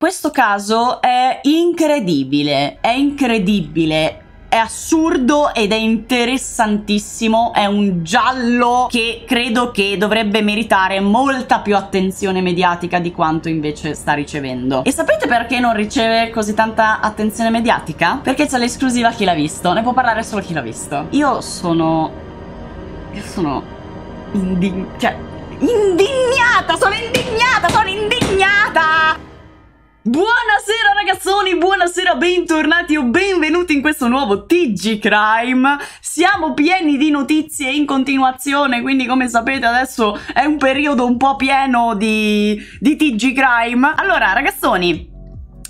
Questo caso è incredibile, è incredibile, è assurdo ed è interessantissimo, è un giallo che credo che dovrebbe meritare molta più attenzione mediatica di quanto invece sta ricevendo. E sapete perché non riceve così tanta attenzione mediatica? Perché c'è l'esclusiva chi l'ha visto, ne può parlare solo chi l'ha visto. Io sono... io sono... indign... cioè... indignata, sono indignata, sono indignata! Buonasera ragazzoni, buonasera, bentornati o benvenuti in questo nuovo TG Crime Siamo pieni di notizie in continuazione, quindi come sapete adesso è un periodo un po' pieno di, di TG Crime Allora ragazzoni,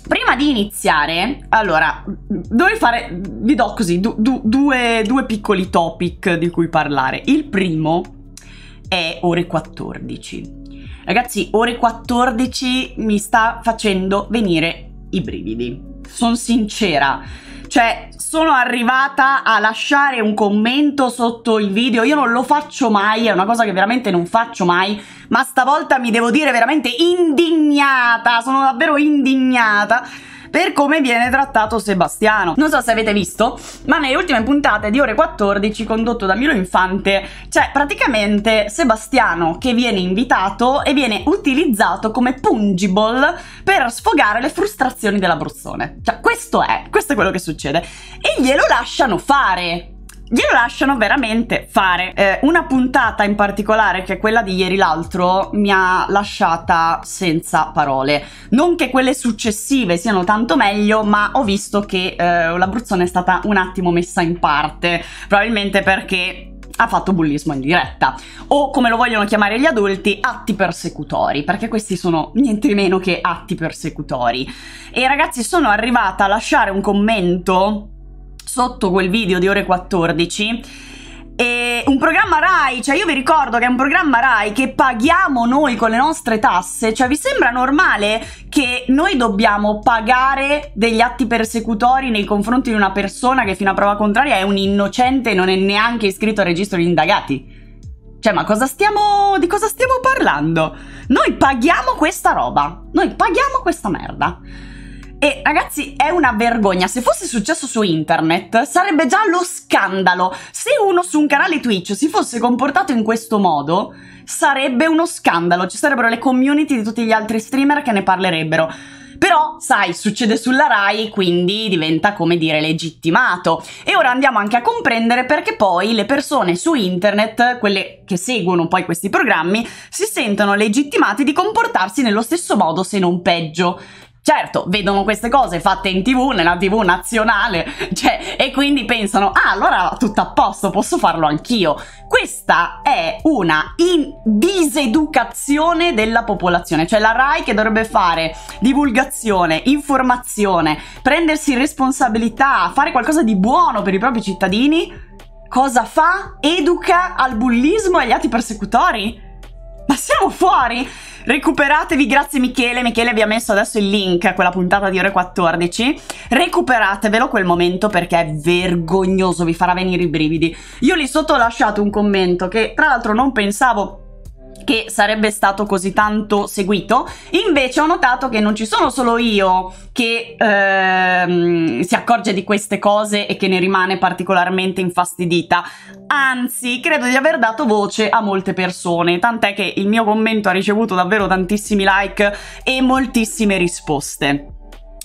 prima di iniziare, allora, dovrei fare, vi do così, du, du, due, due piccoli topic di cui parlare Il primo è ore 14 Ragazzi, ore 14 mi sta facendo venire i brividi. Sono sincera. Cioè, sono arrivata a lasciare un commento sotto il video. Io non lo faccio mai, è una cosa che veramente non faccio mai. Ma stavolta mi devo dire veramente indignata. Sono davvero indignata per come viene trattato Sebastiano. Non so se avete visto, ma nelle ultime puntate di Ore 14 condotto da Milo Infante, c'è praticamente Sebastiano che viene invitato e viene utilizzato come pungible per sfogare le frustrazioni dell'Abruzzone. Cioè questo è, questo è quello che succede. E glielo lasciano fare glielo lasciano veramente fare. Eh, una puntata in particolare, che è quella di ieri l'altro, mi ha lasciata senza parole. Non che quelle successive siano tanto meglio, ma ho visto che eh, l'Abruzzone è stata un attimo messa in parte, probabilmente perché ha fatto bullismo in diretta o come lo vogliono chiamare gli adulti atti persecutori perché questi sono niente meno che atti persecutori e ragazzi sono arrivata a lasciare un commento sotto quel video di ore 14 e un programma Rai, cioè io vi ricordo che è un programma Rai che paghiamo noi con le nostre tasse, cioè vi sembra normale che noi dobbiamo pagare degli atti persecutori nei confronti di una persona che fino a prova contraria è un innocente e non è neanche iscritto al registro degli indagati? Cioè, ma cosa stiamo, di cosa stiamo parlando? Noi paghiamo questa roba, noi paghiamo questa merda. E ragazzi, è una vergogna. Se fosse successo su internet, sarebbe già lo scandalo. Se uno su un canale Twitch si fosse comportato in questo modo, sarebbe uno scandalo. Ci sarebbero le community di tutti gli altri streamer che ne parlerebbero. Però, sai, succede sulla Rai, quindi diventa, come dire, legittimato. E ora andiamo anche a comprendere perché poi le persone su internet, quelle che seguono poi questi programmi, si sentono legittimate di comportarsi nello stesso modo, se non peggio. Certo, vedono queste cose fatte in tv, nella tv nazionale, cioè, e quindi pensano, ah, allora tutto a posto, posso farlo anch'io. Questa è una diseducazione della popolazione, cioè la RAI che dovrebbe fare divulgazione, informazione, prendersi responsabilità, fare qualcosa di buono per i propri cittadini, cosa fa? Educa al bullismo e agli atti persecutori? ma siamo fuori? Recuperatevi, grazie Michele. Michele vi ha messo adesso il link a quella puntata di ore 14. Recuperatevelo quel momento perché è vergognoso, vi farà venire i brividi. Io lì sotto ho lasciato un commento che tra l'altro non pensavo che sarebbe stato così tanto seguito. Invece ho notato che non ci sono solo io che ehm, si accorge di queste cose e che ne rimane particolarmente infastidita. Anzi, credo di aver dato voce a molte persone, tant'è che il mio commento ha ricevuto davvero tantissimi like e moltissime risposte.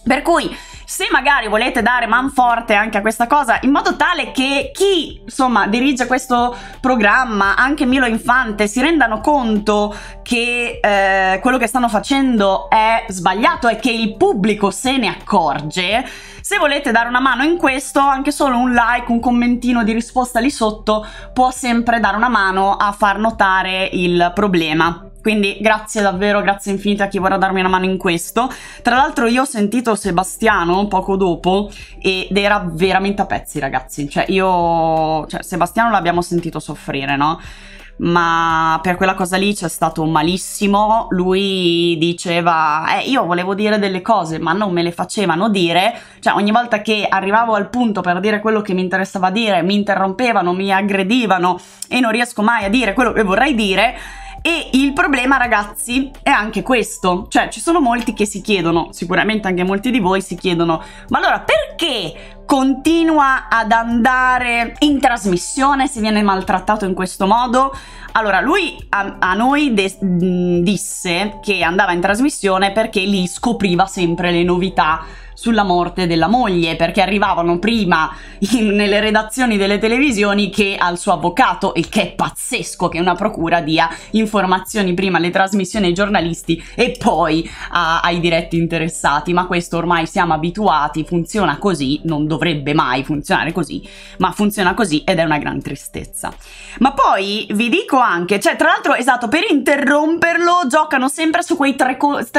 Per cui se magari volete dare man forte anche a questa cosa in modo tale che chi insomma dirige questo programma anche Milo Infante si rendano conto che eh, quello che stanno facendo è sbagliato e che il pubblico se ne accorge se volete dare una mano in questo anche solo un like un commentino di risposta lì sotto può sempre dare una mano a far notare il problema quindi grazie davvero, grazie infinite a chi vorrà darmi una mano in questo. Tra l'altro io ho sentito Sebastiano poco dopo ed era veramente a pezzi ragazzi. Cioè io, cioè Sebastiano l'abbiamo sentito soffrire, no? ma per quella cosa lì c'è stato malissimo. Lui diceva: Eh, io volevo dire delle cose, ma non me le facevano dire. Cioè, ogni volta che arrivavo al punto per dire quello che mi interessava dire, mi interrompevano, mi aggredivano e non riesco mai a dire quello che vorrei dire. E il problema, ragazzi, è anche questo. Cioè, ci sono molti che si chiedono, sicuramente anche molti di voi si chiedono, ma allora perché continua ad andare in trasmissione se viene maltrattato in questo modo? Allora, lui a, a noi disse che andava in trasmissione perché lì scopriva sempre le novità sulla morte della moglie, perché arrivavano prima in, nelle redazioni delle televisioni che al suo avvocato, e che è pazzesco che una procura dia informazioni prima alle trasmissioni ai giornalisti e poi a, ai diretti interessati, ma questo ormai siamo abituati, funziona così, non dovrebbe mai funzionare così, ma funziona così ed è una gran tristezza. Ma poi vi dico anche, cioè tra l'altro esatto, per interromperlo giocano sempre su quei 3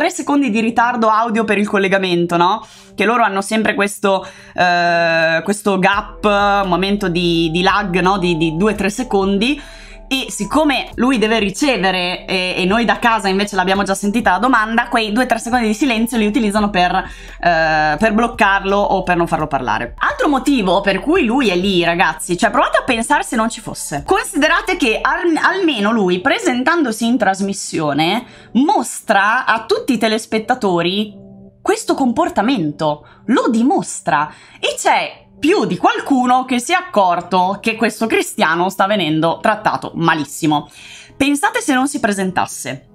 secondi di ritardo audio per il collegamento, no? che loro hanno sempre questo, eh, questo gap, un momento di, di lag no? di 2-3 secondi e siccome lui deve ricevere e, e noi da casa invece l'abbiamo già sentita la domanda, quei 2-3 secondi di silenzio li utilizzano per, eh, per, bloccarlo o per non farlo parlare. Altro motivo per cui lui è lì ragazzi, cioè provate a pensare se non ci fosse. Considerate che al, almeno lui presentandosi in trasmissione mostra a tutti i telespettatori questo comportamento, lo dimostra e c'è più di qualcuno che si è accorto che questo cristiano sta venendo trattato malissimo. Pensate se non si presentasse.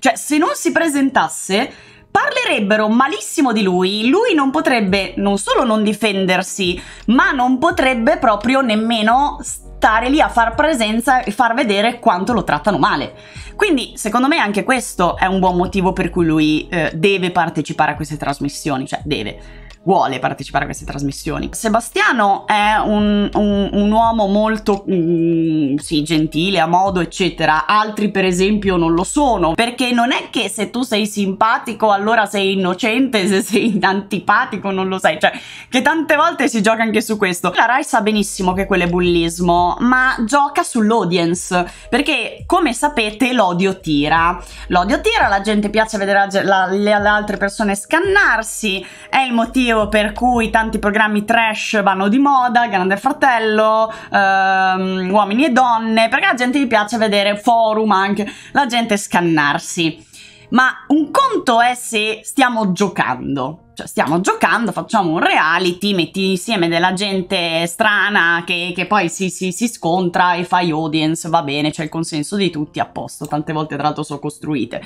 Cioè, se non si presentasse, parlerebbero malissimo di lui, lui non potrebbe non solo non difendersi, ma non potrebbe proprio nemmeno buttare lì a far presenza e far vedere quanto lo trattano male. Quindi, secondo me, anche questo è un buon motivo per cui lui eh, deve partecipare a queste trasmissioni, cioè deve vuole partecipare a queste trasmissioni. Sebastiano è un, un, un uomo molto mm, sì, gentile, a modo, eccetera. Altri, per esempio, non lo sono. Perché non è che se tu sei simpatico allora sei innocente, se sei antipatico non lo sai. Cioè, che tante volte si gioca anche su questo. La Rai sa benissimo che quello è bullismo, ma gioca sull'audience. Perché, come sapete, l'odio tira. L'odio tira, la gente piace vedere la, la, le altre persone scannarsi. È il motivo motivo per cui tanti programmi trash vanno di moda, Grande Fratello, ehm, Uomini e Donne, perché alla gente gli piace vedere forum anche, la gente scannarsi. Ma un conto è se stiamo giocando, cioè stiamo giocando, facciamo un reality, metti insieme della gente strana che, che poi si, si, si, scontra e fai audience, va bene, c'è il consenso di tutti a posto, tante volte tra l'altro sono costruite.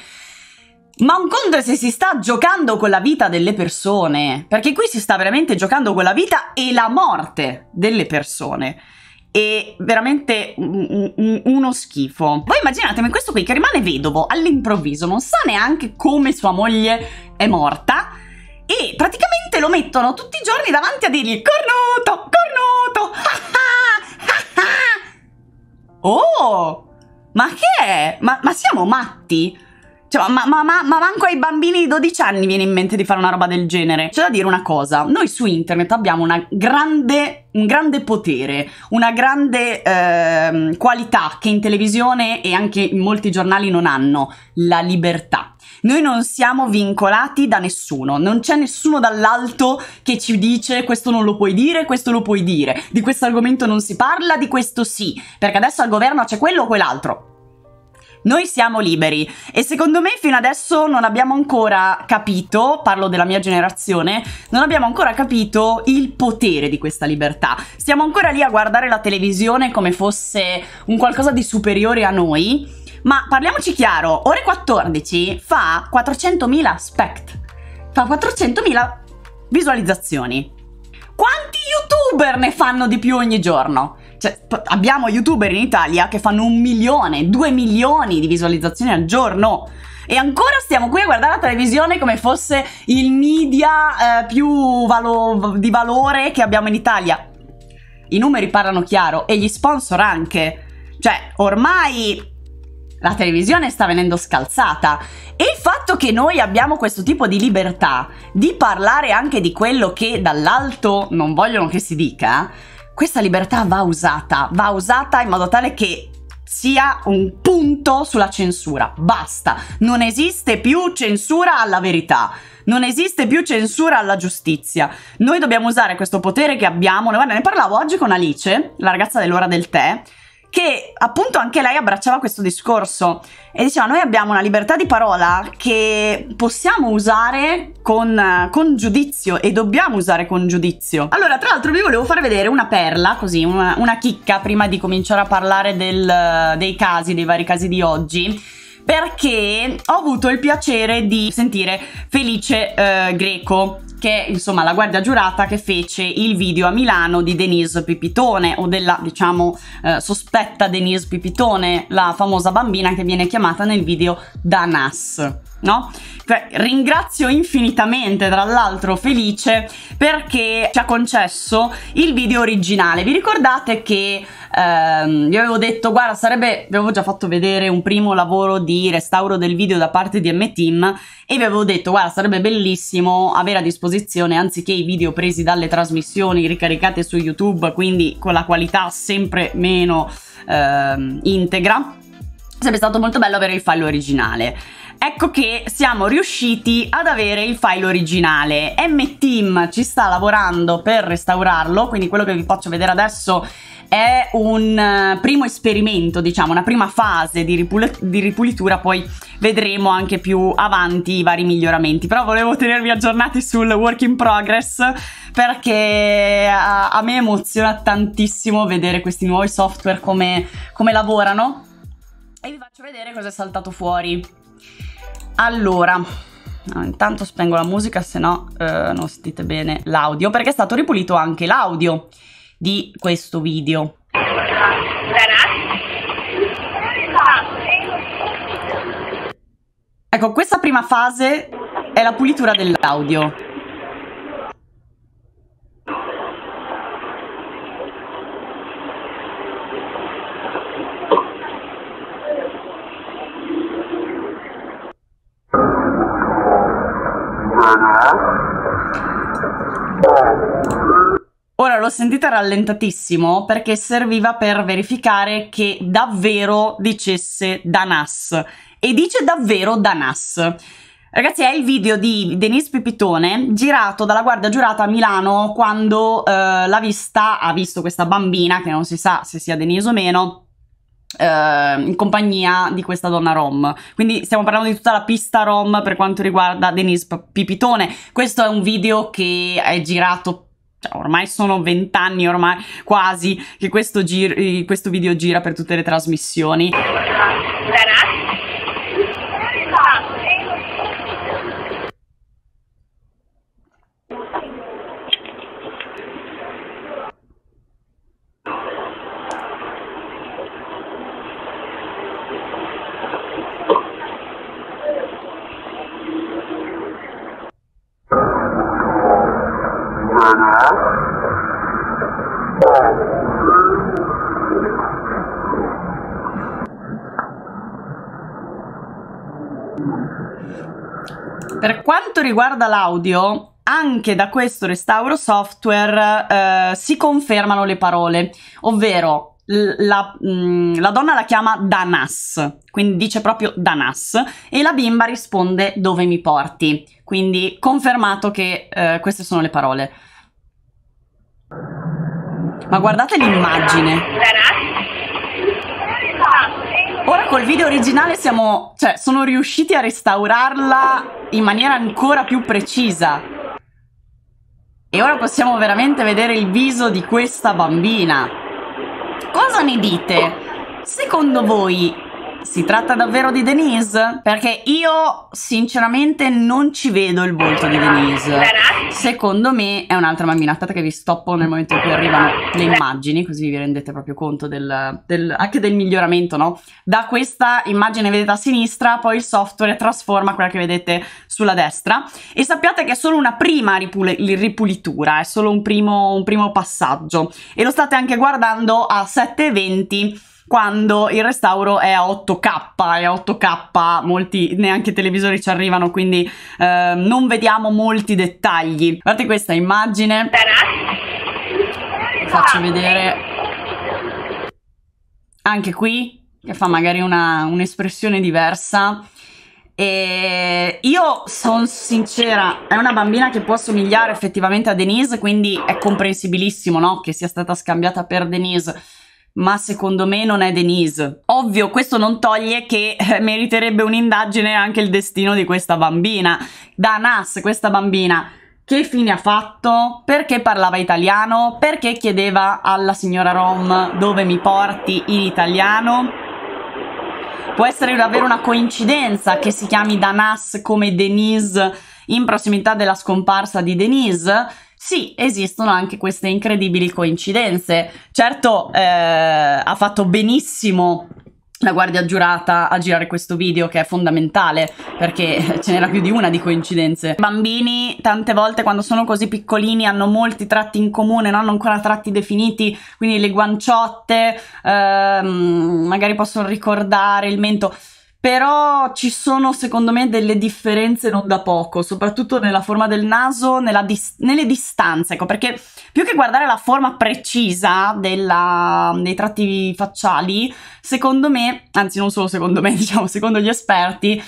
Ma un conto è se si sta giocando con la vita delle persone, perché qui si sta veramente giocando con la vita e la morte delle persone. È veramente un, un, uno schifo. Voi immaginatemi questo qui che rimane vedovo all'improvviso, non sa neanche come sua moglie è morta e praticamente lo mettono tutti i giorni davanti a dirgli cornuto, cornuto, ah ah, ah Oh! Ma che è? Ma, ma siamo matti? Cioè, ma, ma, ma, ma, manco ai bambini di 12 anni viene in mente di fare una roba del genere. C'è da dire una cosa, noi su internet abbiamo grande, un grande potere, una grande eh, qualità che in televisione e anche in molti giornali non hanno, la libertà. Noi non siamo vincolati da nessuno, non c'è nessuno dall'alto che ci dice questo non lo puoi dire, questo lo puoi dire, di questo argomento non si parla, di questo sì, perché adesso al governo c'è quello o quell'altro. Noi siamo liberi e secondo me fino adesso non abbiamo ancora capito, parlo della mia generazione, non abbiamo ancora capito il potere di questa libertà. Siamo ancora lì a guardare la televisione come fosse un qualcosa di superiore a noi, ma parliamoci chiaro, ore 14 fa 400.000 spect, fa 400.000 visualizzazioni. Quanti youtuber ne fanno di più ogni giorno? Cioè, abbiamo youtuber in Italia che fanno un milione, due milioni di visualizzazioni al giorno. E ancora stiamo qui a guardare la televisione come fosse il media eh, più valo di valore che abbiamo in Italia. I numeri parlano chiaro e gli sponsor anche. Cioè, ormai la televisione sta venendo scalzata e il fatto che noi abbiamo questo tipo di libertà di parlare anche di quello che dall'alto non vogliono che si dica questa libertà va usata, va usata in modo tale che sia un punto sulla censura. Basta, non esiste più censura alla verità. Non esiste più censura alla giustizia. Noi dobbiamo usare questo potere che abbiamo. Guarda, ne parlavo oggi con Alice, la ragazza dell'ora del tè, che appunto anche lei abbracciava questo discorso e diceva noi abbiamo una libertà di parola che possiamo usare con, con giudizio e dobbiamo usare con giudizio. Allora, tra l'altro vi volevo far vedere una perla, così, una, una chicca prima di cominciare a parlare del, dei casi, dei vari casi di oggi perché ho avuto il piacere di sentire Felice eh, Greco che è insomma la guardia giurata che fece il video a Milano di Denise Pipitone o della diciamo eh, sospetta Denise Pipitone la famosa bambina che viene chiamata nel video da Nas no? Cioè, ringrazio infinitamente, tra l'altro, Felice perché ci ha concesso il video originale. Vi ricordate che ehm, vi avevo detto, guarda, sarebbe, vi avevo già fatto vedere un primo lavoro di restauro del video da parte di M-Team e vi avevo detto, guarda, sarebbe bellissimo avere a disposizione, anziché i video presi dalle trasmissioni ricaricate su YouTube, quindi con la qualità sempre meno ehm, integra, sarebbe stato molto bello avere il file originale ecco che siamo riusciti ad avere il file originale. M-Team ci sta lavorando per restaurarlo, quindi quello che vi faccio vedere adesso è un eh, primo esperimento, diciamo, una prima fase di, ripul di, ripulitura, poi vedremo anche più avanti i vari miglioramenti. Però volevo tenervi aggiornati sul work in progress perché a, eh, a me emoziona tantissimo vedere questi nuovi software come, come lavorano e vi faccio vedere cosa è saltato fuori. Allora, intanto spengo la musica, se no eh, non sentite bene l'audio, perché è stato ripulito anche l'audio di questo video. Ecco, questa prima fase è la pulitura dell'audio. Ora l'ho sentita rallentatissimo perché serviva per verificare che davvero dicesse Danas e dice davvero Danas. Ragazzi, è il video di Denise Pipitone girato dalla guardia giurata a Milano quando eh, l'ha vista, ha visto questa bambina che non si sa se sia Denise o meno eh, in compagnia di questa donna rom. Quindi stiamo parlando di tutta la pista rom per quanto riguarda Denise Pipitone. Questo è un video che è girato cioè, ormai sono vent'anni, ormai quasi, che questo, questo video gira per tutte le trasmissioni. Ragazzi dirà? Eh? Per quanto riguarda l'audio, anche da questo restauro software eh, si confermano le parole, ovvero la, mm, la, donna la chiama Danas, quindi dice proprio Danas, e la bimba risponde dove mi porti. Quindi confermato che eh, queste sono le parole. Ma guardate l'immagine. Ora col video originale siamo, cioè, sono riusciti a restaurarla in maniera ancora più precisa. E ora possiamo veramente vedere il viso di questa bambina. Cosa ne dite? Secondo voi si tratta davvero di Denise? Perché io sinceramente non ci vedo il volto di Denise. Secondo me è un'altra bambina. Aspettate che vi stoppo nel momento in cui arrivano le immagini, così vi rendete proprio conto del, del, anche del miglioramento, no? Da questa immagine vedete a sinistra, poi il software trasforma quella che vedete sulla destra. E sappiate che è solo una prima ripul ripulitura, è solo un primo, un primo passaggio. E lo state anche guardando a 720 quando il restauro è a 8K e a 8K molti neanche i televisori ci arrivano quindi eh, non vediamo molti dettagli guardate questa immagine Vi faccio vedere anche qui che fa magari una, un'espressione diversa e io sono sincera, è una bambina che può somigliare effettivamente a Denise, quindi è comprensibilissimo no? che sia stata scambiata per Denise ma secondo me non è Denise. Ovvio, questo non toglie che eh, meriterebbe un'indagine anche il destino di questa bambina. Da Nas, questa bambina che fine ha fatto, perché parlava italiano, perché chiedeva alla signora Rom dove mi porti in italiano. Può essere davvero una coincidenza che si chiami Danas come Denise in prossimità della scomparsa di Denise? sì, esistono anche queste incredibili coincidenze. Certo, eh, ha fatto benissimo la guardia giurata a girare questo video che è fondamentale perché ce n'era più di una di coincidenze. I bambini tante volte quando sono così piccolini hanno molti tratti in comune, non hanno ancora tratti definiti, quindi le guanciotte, ehm, magari possono ricordare il mento però ci sono secondo me delle differenze non da poco, soprattutto nella forma del naso, dis- nelle distanze, ecco, perché più che guardare la forma precisa della, dei tratti facciali, secondo me, anzi non solo secondo me, diciamo secondo gli esperti,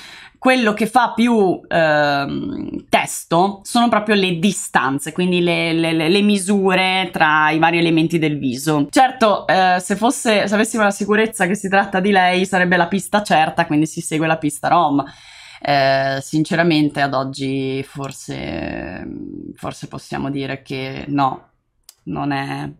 quello che fa più ehm, testo sono proprio le distanze, quindi le, le, le, misure tra i vari elementi del viso. Certo, eh, se, fosse, se avessimo la sicurezza che si tratta di lei, sarebbe la pista certa, quindi si segue la pista ROM. Eh, sinceramente ad oggi forse, forse possiamo dire che no, non è,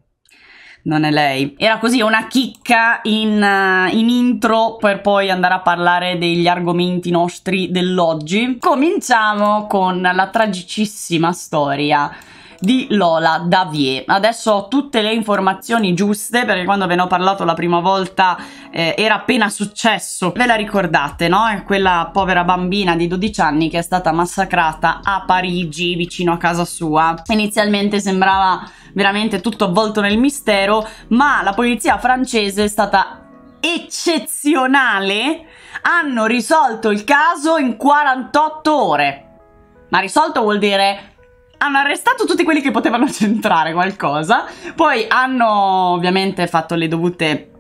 non è lei. Era così una chicca in, uh, in intro per poi andare a parlare degli argomenti nostri dell'oggi. Cominciamo con la tragicissima storia di Lola Davier. Adesso ho tutte le informazioni giuste perché quando ve ne ho parlato la prima volta eh, era appena successo. Ve la ricordate, no? È quella povera bambina di 12 anni che è stata massacrata a Parigi vicino a casa sua. Inizialmente sembrava veramente tutto avvolto nel mistero, ma la polizia francese è stata eccezionale, hanno risolto il caso in 48 ore. Ma risolto vuol dire hanno arrestato tutti quelli che potevano centrare qualcosa, poi hanno ovviamente fatto le dovute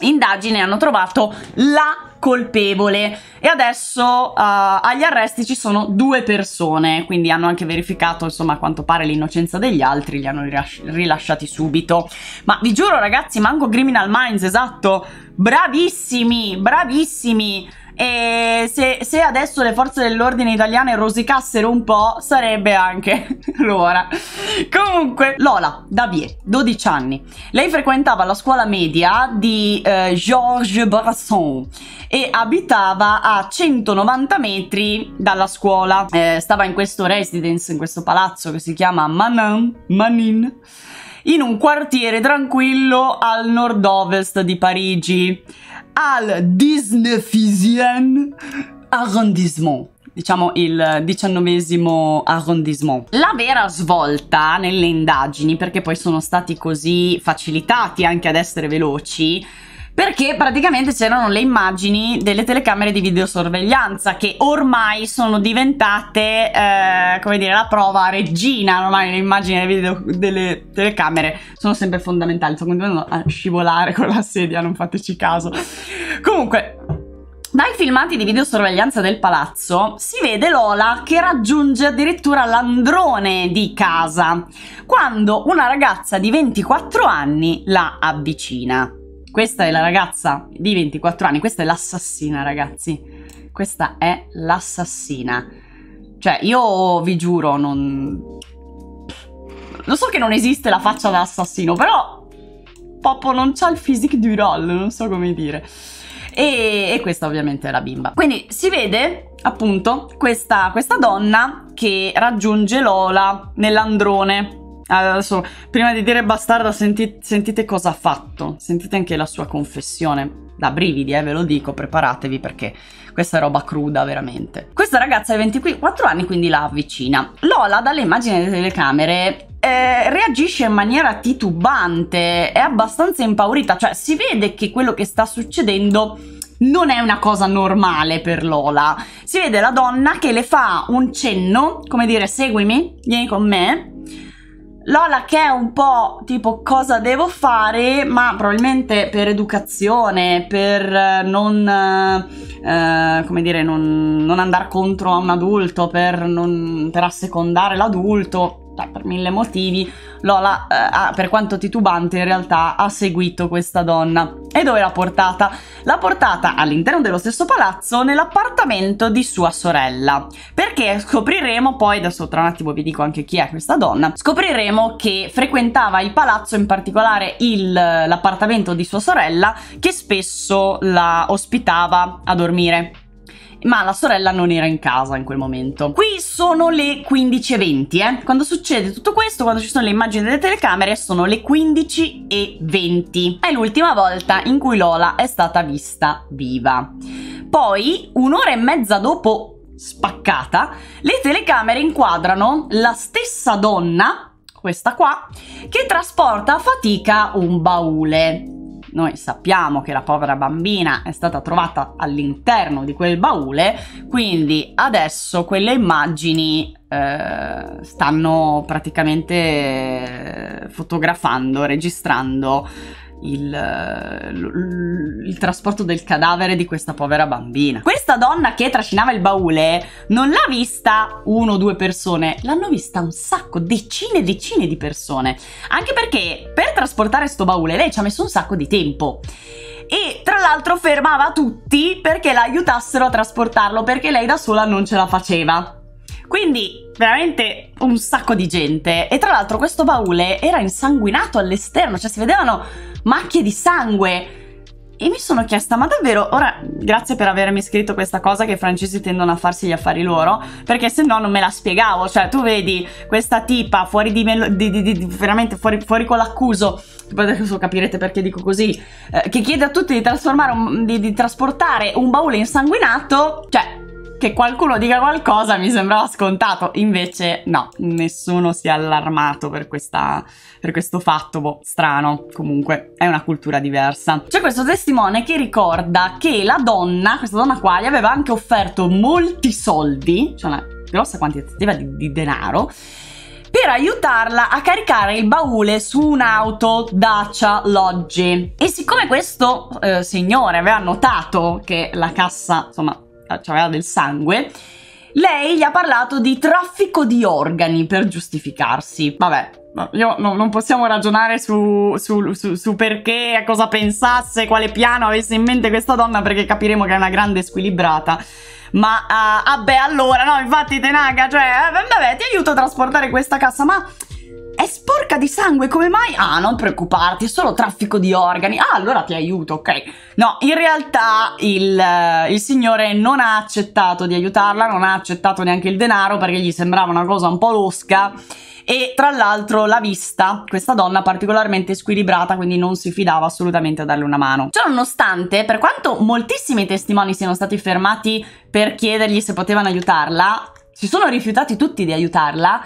indagini e hanno trovato la colpevole e adesso uh, agli arresti ci sono due persone quindi hanno anche verificato insomma a quanto pare l'innocenza degli altri li hanno rilasciati subito ma vi giuro ragazzi manco Criminal Minds esatto bravissimi bravissimi e se, se adesso le forze dell'ordine italiane rosicassero un po', sarebbe anche l'ora. Comunque, Lola Davier, 12 anni. Lei frequentava la scuola media di eh, Georges Brasson e abitava a 190 metri dalla scuola. Eh, stava in questo residence, in questo palazzo che si chiama Manin, Manin in un quartiere tranquillo al nord-ovest di Parigi al 19e arrondissement diciamo il diciannovesimo arrondissement. La vera svolta nelle indagini, perché poi sono stati così facilitati anche ad essere veloci, perché praticamente c'erano le immagini delle telecamere di videosorveglianza che ormai sono diventate, eh, come dire, la prova regina, ormai le immagini delle, video, delle telecamere sono sempre fondamentali, sto continuando a scivolare con la sedia, non fateci caso. Comunque, dai filmati di videosorveglianza del palazzo si vede Lola che raggiunge addirittura l'androne di casa quando una ragazza di 24 anni la avvicina. Questa è la ragazza di 24 anni, questa è l'assassina ragazzi, questa è l'assassina. Cioè io vi giuro non... Lo so che non esiste la faccia da assassino, però Popo non c'ha il physique du roll, non so come dire. E, e, questa ovviamente è la bimba. Quindi si vede appunto questa, questa donna che raggiunge Lola nell'androne Adesso, prima di dire bastardo, senti, sentite cosa ha fatto. Sentite anche la sua confessione. Da brividi, eh, ve lo dico, preparatevi perché questa è roba cruda, veramente. Questa ragazza è 24 anni, quindi la avvicina. Lola, dalle immagini delle telecamere, eh, reagisce in maniera titubante, è abbastanza impaurita, cioè si vede che quello che sta succedendo non è una cosa normale per Lola. Si vede la donna che le fa un cenno, come dire seguimi, vieni con me, Lola che è un po' tipo cosa devo fare, ma probabilmente per educazione, per eh, non, eh, eh, come dire, non, non andare contro a un adulto, per, non, per assecondare l'adulto, per mille motivi, Lola, eh, per quanto titubante, in realtà ha seguito questa donna. E dove l'ha portata? L'ha portata all'interno dello stesso palazzo, nell'appartamento di sua sorella. Perché scopriremo poi, adesso tra un attimo vi dico anche chi è questa donna, scopriremo che frequentava il palazzo, in particolare il, l'appartamento di sua sorella, che spesso la ospitava a dormire ma la sorella non era in casa in quel momento. Qui sono le 15.20, eh. Quando succede tutto questo, quando ci sono le immagini delle telecamere, sono le 15.20. È l'ultima volta in cui Lola è stata vista viva. Poi, un'ora e mezza dopo spaccata, le telecamere inquadrano la stessa donna, questa qua, che trasporta a fatica un baule. Noi sappiamo che la povera bambina è stata trovata all'interno di quel baule, quindi adesso quelle immagini eh, stanno praticamente eh, fotografando, registrando il, il, il, trasporto del cadavere di questa povera bambina. Questa donna che trascinava il baule non l'ha vista uno o due persone, l'hanno vista un sacco, decine e decine di persone. Anche perché per trasportare sto baule lei ci ha messo un sacco di tempo e tra l'altro fermava tutti perché la aiutassero a trasportarlo perché lei da sola non ce la faceva. Quindi veramente un sacco di gente e tra l'altro questo baule era insanguinato all'esterno, cioè si vedevano macchie di sangue. E mi sono chiesta, ma davvero, ora grazie per avermi scritto questa cosa che i francesi tendono a farsi gli affari loro, perché se no non me la spiegavo, cioè tu vedi questa tipa fuori di, melo, di, di, di veramente fuori, fuori, con l'accuso, adesso capirete perché dico così, eh, che chiede a tutti un, di trasportare un baule insanguinato, cioè che qualcuno dica qualcosa mi sembrava scontato, invece no, nessuno si è allarmato per, questa, per questo fatto, boh, strano, comunque è una cultura diversa. C'è questo testimone che ricorda che la donna, questa donna qua, gli aveva anche offerto molti soldi, cioè una grossa quantità di, di denaro, per aiutarla a caricare il baule su un'auto Dacia Loggi. E siccome questo eh, signore aveva notato che la cassa, insomma, aveva del sangue, lei gli ha parlato di traffico di organi per giustificarsi. Vabbè, io no, non possiamo ragionare su, su, su, su, perché, a cosa pensasse, quale piano avesse in mente questa donna, perché capiremo che è una grande squilibrata. Ma uh, ah, vabbè, ah, allora, no, infatti, Tenaga, cioè, eh, vabbè, ti aiuto a trasportare questa cassa, ma è sporca di sangue, come mai? Ah, non preoccuparti, è solo traffico di organi. Ah, allora ti aiuto, ok. No, in realtà il, eh, il signore non ha accettato di aiutarla, non ha accettato neanche il denaro perché gli sembrava una cosa un po' losca e tra l'altro l'ha vista, questa donna particolarmente squilibrata, quindi non si fidava assolutamente a darle una mano. Ciononostante, per quanto moltissimi testimoni siano stati fermati per chiedergli se potevano aiutarla, si sono rifiutati tutti di aiutarla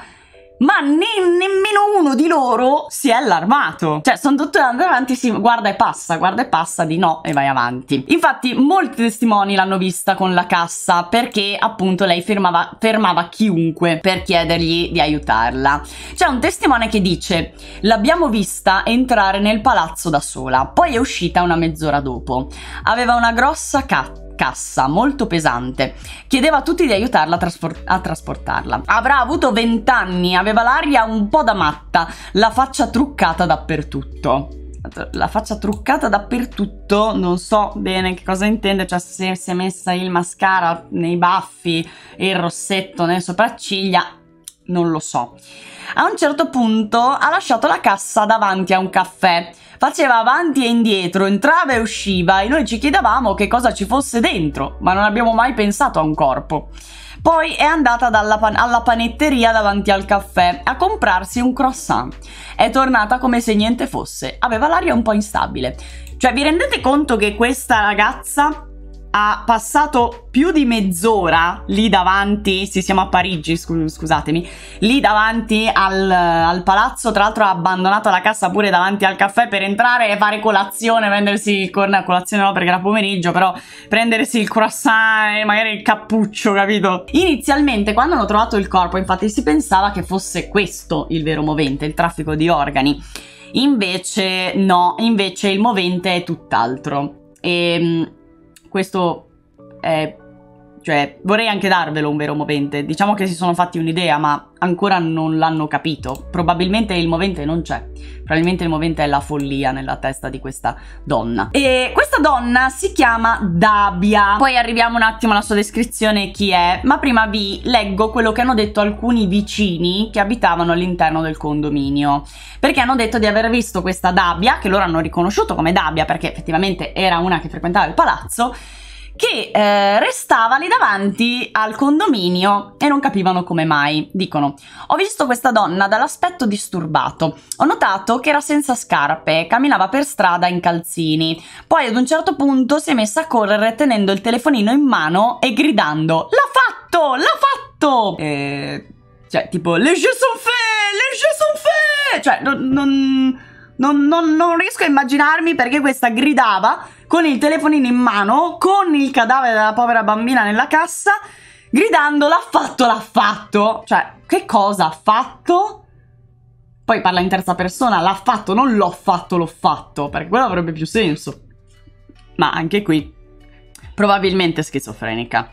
ma ne nemmeno uno di loro si è allarmato. Cioè, sono tutti andati avanti, sì, guarda e passa, guarda e passa, di no e vai avanti. Infatti, molti testimoni l'hanno vista con la cassa perché appunto lei fermava, fermava chiunque per chiedergli di aiutarla. C'è un testimone che dice: L'abbiamo vista entrare nel palazzo da sola, poi è uscita una mezz'ora dopo. Aveva una grossa catta cassa molto pesante. Chiedeva a tutti di aiutarla a, traspor- a trasportarla. Avrà avuto 20 anni, aveva l'aria un po' da matta, la faccia truccata dappertutto la faccia truccata dappertutto, non so bene che cosa intende, cioè se si è messa il mascara nei baffi e il rossetto nelle sopracciglia, non lo so. A un certo punto ha lasciato la cassa davanti a un caffè faceva avanti e indietro, entrava e usciva e noi ci chiedevamo che cosa ci fosse dentro, ma non abbiamo mai pensato a un corpo. Poi è andata pan- alla panetteria davanti al caffè a comprarsi un croissant. È tornata come se niente fosse, aveva l'aria un po' instabile. Cioè, vi rendete conto che questa ragazza ha passato più di mezz'ora lì davanti, sì, siamo a Parigi, scusatemi, lì davanti al, al, palazzo, tra l'altro ha abbandonato la cassa pure davanti al caffè per entrare e fare colazione, prendersi il corno, colazione no perché era pomeriggio, però prendersi il croissant e magari il cappuccio, capito? Inizialmente quando hanno trovato il corpo infatti si pensava che fosse questo il vero movente, il traffico di organi. Invece no, invece il movente è tutt'altro. E ehm, questo è cioè, vorrei anche darvelo un vero movente. Diciamo che si sono fatti un'idea, ma ancora non l'hanno capito. Probabilmente il movente non c'è. Probabilmente il movente è la follia nella testa di questa donna. E questa donna si chiama Dabia. Poi arriviamo un attimo alla sua descrizione chi è, ma prima vi leggo quello che hanno detto alcuni vicini che abitavano all'interno del condominio. Perché hanno detto di aver visto questa Dabia, che loro hanno riconosciuto come Dabia perché effettivamente era una che frequentava il palazzo, che eh, restava lì davanti al condominio e non capivano come mai. Dicono: Ho visto questa donna dall'aspetto disturbato. Ho notato che era senza scarpe, camminava per strada in calzini. Poi ad un certo punto si è messa a correre tenendo il telefonino in mano e gridando: L'ha fatto! L'ha fatto! E... cioè, tipo, le jeux sont faits! Le jeux sont faits! Cioè, non... non non, non, non riesco a immaginarmi perché questa gridava con il telefonino in mano, con il cadavere della povera bambina nella cassa, gridando l'ha fatto, l'ha fatto. Cioè, che cosa ha fatto? Poi parla in terza persona, l'ha fatto, non l'ho fatto, l'ho fatto, perché quello avrebbe più senso. Ma anche qui, probabilmente schizofrenica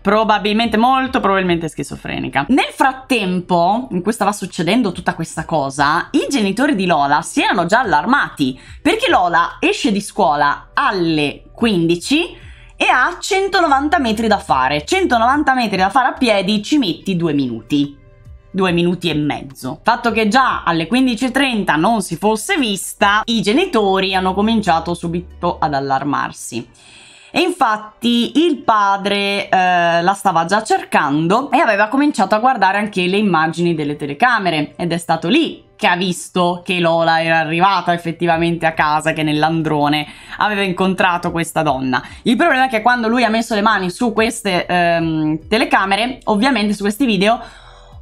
probabilmente, molto probabilmente schizofrenica. Nel frattempo, in cui stava succedendo tutta questa cosa, i genitori di Lola si erano già allarmati perché Lola esce di scuola alle 15 e ha 190 metri da fare. 190 metri da fare a piedi ci metti due minuti. Due minuti e mezzo. Fatto che già alle 15.30 non si fosse vista, i genitori hanno cominciato subito ad allarmarsi e infatti il padre eh, la stava già cercando e aveva cominciato a guardare anche le immagini delle telecamere ed è stato lì che ha visto che Lola era arrivata effettivamente a casa, che nell'androne aveva incontrato questa donna. Il problema è che quando lui ha messo le mani su queste ehm, telecamere, ovviamente su questi video,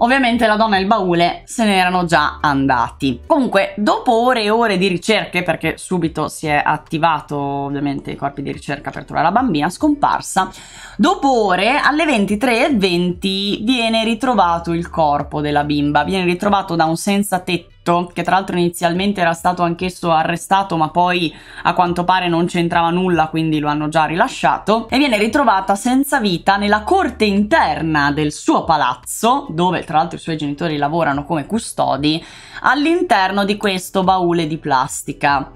Ovviamente la donna e il baule se ne erano già andati. Comunque, dopo ore e ore di ricerche, perché subito si è attivato ovviamente i corpi di ricerca per trovare la bambina scomparsa, dopo ore alle 23.20 viene ritrovato il corpo della bimba, viene ritrovato da un senza tetto Benedetto, che tra l'altro inizialmente era stato anch'esso arrestato, ma poi a quanto pare non c'entrava nulla, quindi lo hanno già rilasciato, e viene ritrovata senza vita nella corte interna del suo palazzo, dove tra l'altro i suoi genitori lavorano come custodi, all'interno di questo baule di plastica.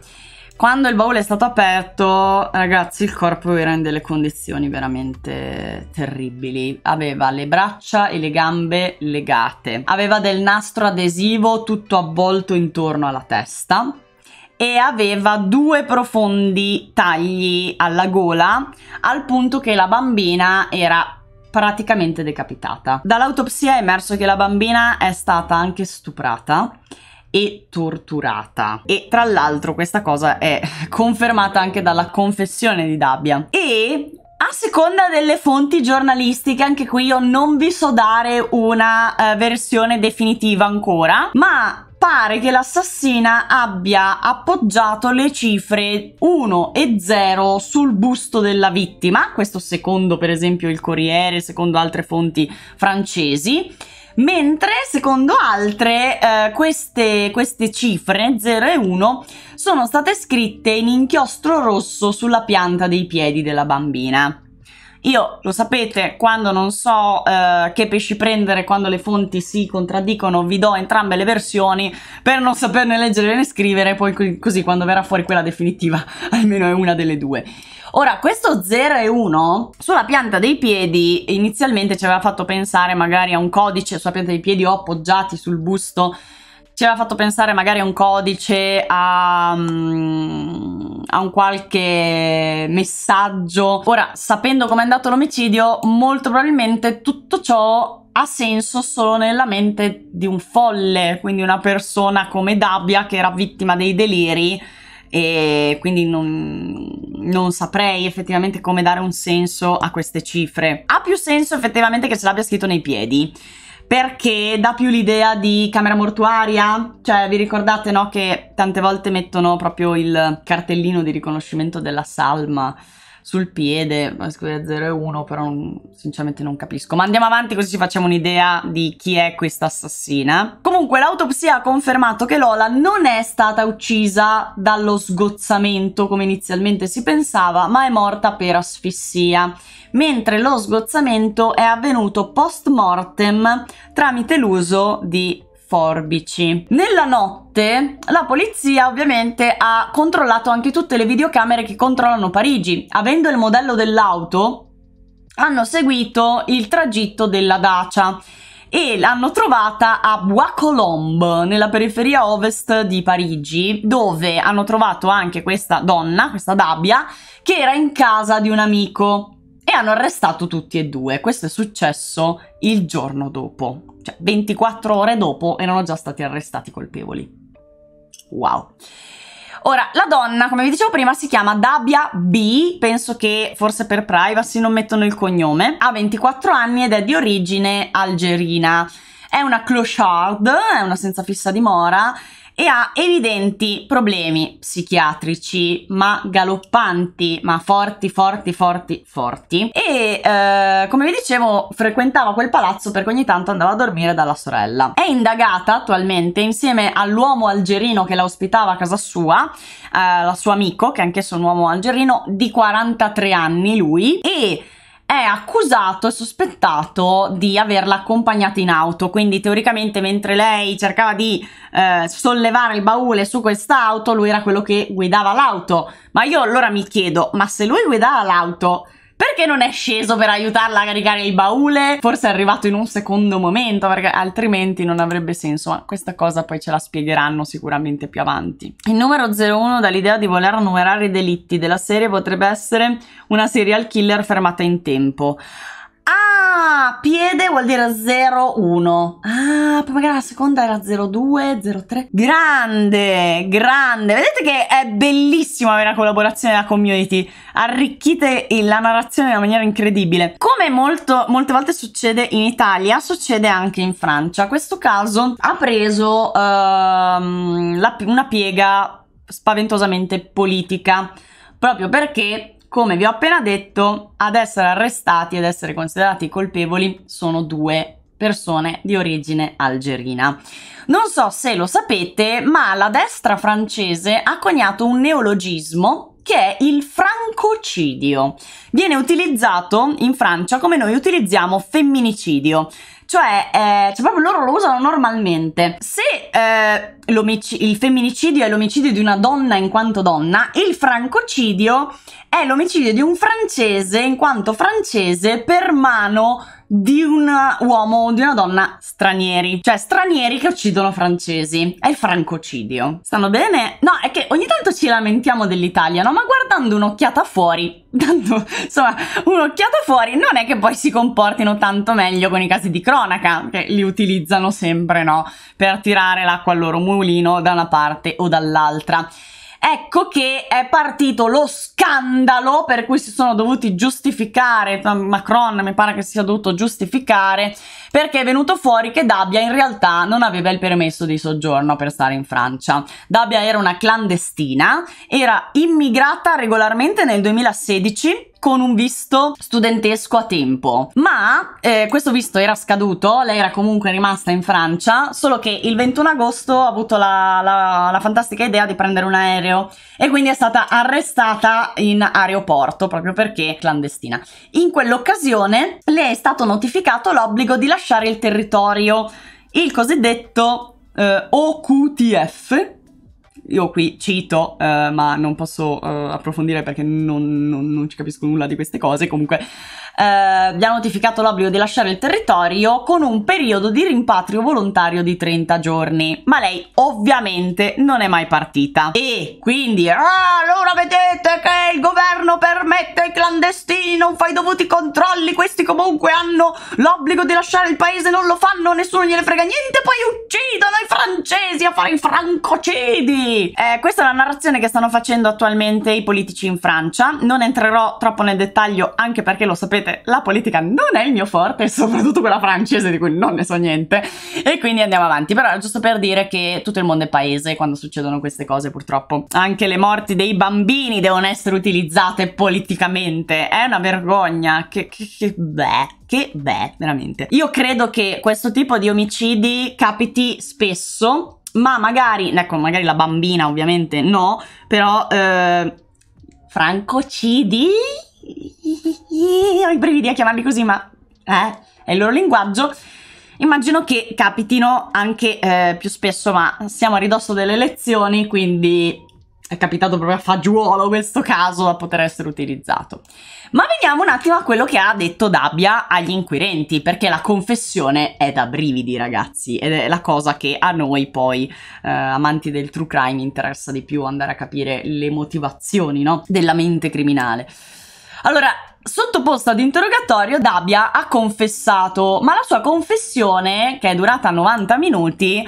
Quando il baule è stato aperto, ragazzi, il corpo era in delle condizioni veramente terribili. Aveva le braccia e le gambe legate, aveva del nastro adesivo tutto avvolto intorno alla testa e aveva due profondi tagli alla gola, al punto che la bambina era praticamente decapitata. Dall'autopsia è emerso che la bambina è stata anche stuprata e torturata. E tra l'altro questa cosa è confermata anche dalla confessione di Dabia. E a seconda delle fonti giornalistiche, anche qui io non vi so dare una eh, versione definitiva ancora, ma pare che l'assassina abbia appoggiato le cifre 1 e 0 sul busto della vittima, questo secondo per esempio il Corriere, secondo altre fonti francesi, mentre secondo altre eh, queste, queste cifre 0 e 1 sono state scritte in inchiostro rosso sulla pianta dei piedi della bambina. Io lo sapete, quando non so eh, che pesci prendere, quando le fonti si contraddicono, vi do entrambe le versioni per non saperne leggere né scrivere, poi così quando verrà fuori quella definitiva almeno è una delle due. Ora, questo 0 e 1 sulla pianta dei piedi inizialmente ci aveva fatto pensare magari a un codice sulla pianta dei piedi o appoggiati sul busto ci aveva fatto pensare magari a un codice, a, mm, a, un qualche messaggio. Ora, sapendo com'è andato l'omicidio, molto probabilmente tutto ciò ha senso solo nella mente di un folle, quindi una persona come Dabbia che era vittima dei deliri e quindi non, non saprei effettivamente come dare un senso a queste cifre. Ha più senso effettivamente che ce l'abbia scritto nei piedi perché dà più l'idea di camera mortuaria, cioè vi ricordate no che tante volte mettono proprio il cartellino di riconoscimento della salma sul piede, scusate 0 e 1, però non, sinceramente non capisco. Ma andiamo avanti così ci facciamo un'idea di chi è questa assassina. Comunque l'autopsia ha confermato che Lola non è stata uccisa dallo sgozzamento come inizialmente si pensava, ma è morta per asfissia, mentre lo sgozzamento è avvenuto post mortem tramite l'uso di forbici. Nella notte la polizia ovviamente ha controllato anche tutte le videocamere che controllano Parigi. Avendo il modello dell'auto, hanno seguito il tragitto della Dacia e l'hanno trovata a Bois-Colombes, nella periferia ovest di Parigi, dove hanno trovato anche questa donna, questa Dabia, che era in casa di un amico e hanno arrestato tutti e due. Questo è successo il giorno dopo cioè 24 ore dopo erano già stati arrestati colpevoli. Wow. Ora, la donna, come vi dicevo prima, si chiama Dabia B, penso che forse per privacy non mettono il cognome, ha 24 anni ed è di origine algerina. È una clochard, è una senza fissa dimora e ha evidenti problemi psichiatrici, ma galoppanti, ma forti, forti, forti, forti. E eh, come vi dicevo, frequentava quel palazzo perché ogni tanto andava a dormire dalla sorella. È indagata attualmente insieme all'uomo algerino che la ospitava a casa sua, eh, la suo amico, che è anch'esso un uomo algerino di 43 anni lui, e è accusato e sospettato di averla accompagnata in auto, quindi teoricamente mentre lei cercava di eh, sollevare il baule su quest'auto, lui era quello che guidava l'auto. Ma io allora mi chiedo, ma se lui guidava l'auto perché non è sceso per aiutarla a caricare il baule? Forse è arrivato in un secondo momento, perché altrimenti non avrebbe senso. Ma questa cosa poi ce la spiegheranno sicuramente più avanti. Il numero 01 dall'idea di voler annumerare i delitti della serie potrebbe essere una serial killer fermata in tempo. Ah, piede vuol dire 0,1. Ah, poi magari la seconda era 0,2, 0,3. Grande, grande. Vedete che è bellissima avere la collaborazione della community. Arricchite la narrazione in una maniera incredibile. Come molto, molte volte succede in Italia, succede anche in Francia. Questo caso ha preso ehm, la, una piega spaventosamente politica proprio perché come vi ho appena detto, ad essere arrestati ed essere considerati colpevoli sono due persone di origine algerina. Non so se lo sapete, ma la destra francese ha coniato un neologismo che è il francocidio. Viene utilizzato in Francia come noi utilizziamo femminicidio. Cioè, eh, cioè proprio loro lo usano normalmente. Se eh, il femminicidio è l'omicidio di una donna in quanto donna, il francocidio è l'omicidio di un francese in quanto francese per mano di un uomo o di una donna stranieri, cioè stranieri che uccidono francesi. È il francocidio. Stanno bene? No, è che ogni tanto ci lamentiamo dell'Italia, no? Ma guardando un'occhiata fuori, dando, insomma, un'occhiata fuori non è che poi si comportino tanto meglio con i casi di cronaca, che li utilizzano sempre, no? Per tirare l'acqua al loro mulino da una parte o dall'altra ecco che è partito lo scandalo per cui si sono dovuti giustificare, Macron mi pare che sia dovuto giustificare perché è venuto fuori che Dabia in realtà non aveva il permesso di soggiorno per stare in Francia. Dabia era una clandestina, era immigrata regolarmente nel 2016 con un visto studentesco a tempo. Ma eh, questo visto era scaduto, lei era comunque rimasta in Francia, solo che il 21 agosto ha avuto la, la, la fantastica idea di prendere un aereo e quindi è stata arrestata in aeroporto proprio perché clandestina. In quell'occasione le è stato notificato l'obbligo di lasciare lasciare il territorio, il cosiddetto eh, OQTF, io qui cito, eh, ma non posso eh, approfondire perché non, non, non, ci capisco nulla di queste cose. Comunque, eh, vi ha notificato l'obbligo di lasciare il territorio con un periodo di rimpatrio volontario di 30 giorni. Ma lei ovviamente non è mai partita. E quindi, ah, allora vedete che il governo permette ai clandestini, non fa i dovuti controlli, questi comunque hanno l'obbligo di lasciare il paese, non lo fanno, nessuno gliene frega niente, poi uccidono i francesi a fare i francocidi eh, questa è la narrazione che stanno facendo attualmente i politici in Francia. Non entrerò troppo nel dettaglio, anche perché lo sapete, la politica non è il mio forte, soprattutto quella francese di cui non ne so niente. E quindi andiamo avanti. Però giusto per dire che tutto il mondo è paese quando succedono queste cose, purtroppo. Anche le morti dei bambini devono essere utilizzate politicamente. È una vergogna. Che, che, che beh, che beh, veramente. Io credo che questo tipo di omicidi capiti spesso ma magari, ecco, magari la bambina ovviamente no, però eh, Franco Cidi, ho i brividi a chiamarli così, ma eh, è il loro linguaggio. Immagino che capitino anche eh, più spesso, ma siamo a ridosso delle lezioni, quindi è capitato proprio a fagiolo questo caso a poter essere utilizzato. Ma veniamo un attimo a quello che ha detto Dabbia agli inquirenti, perché la confessione è da brividi, ragazzi, ed è la cosa che a noi poi, eh, amanti del true crime, interessa di più andare a capire le motivazioni, no? Della mente criminale. Allora, sottoposto ad interrogatorio, Dabbia ha confessato, ma la sua confessione, che è durata 90 minuti,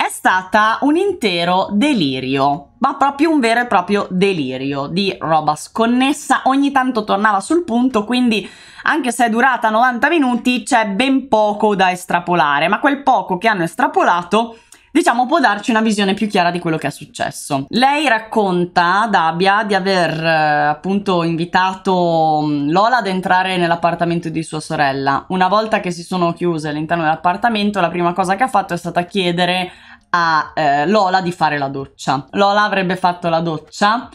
è stata un intero delirio, ma proprio un vero e proprio delirio di roba sconnessa, ogni tanto tornava sul punto, quindi anche se è durata 90 minuti c'è ben poco da estrapolare, ma quel poco che hanno estrapolato diciamo può darci una visione più chiara di quello che è successo. Lei racconta ad Abia di aver eh, appunto invitato mm, Lola ad entrare nell'appartamento di sua sorella. Una volta che si sono chiuse all'interno dell'appartamento, la prima cosa che ha fatto è stata chiedere a eh, Lola di fare la doccia. Lola avrebbe fatto la doccia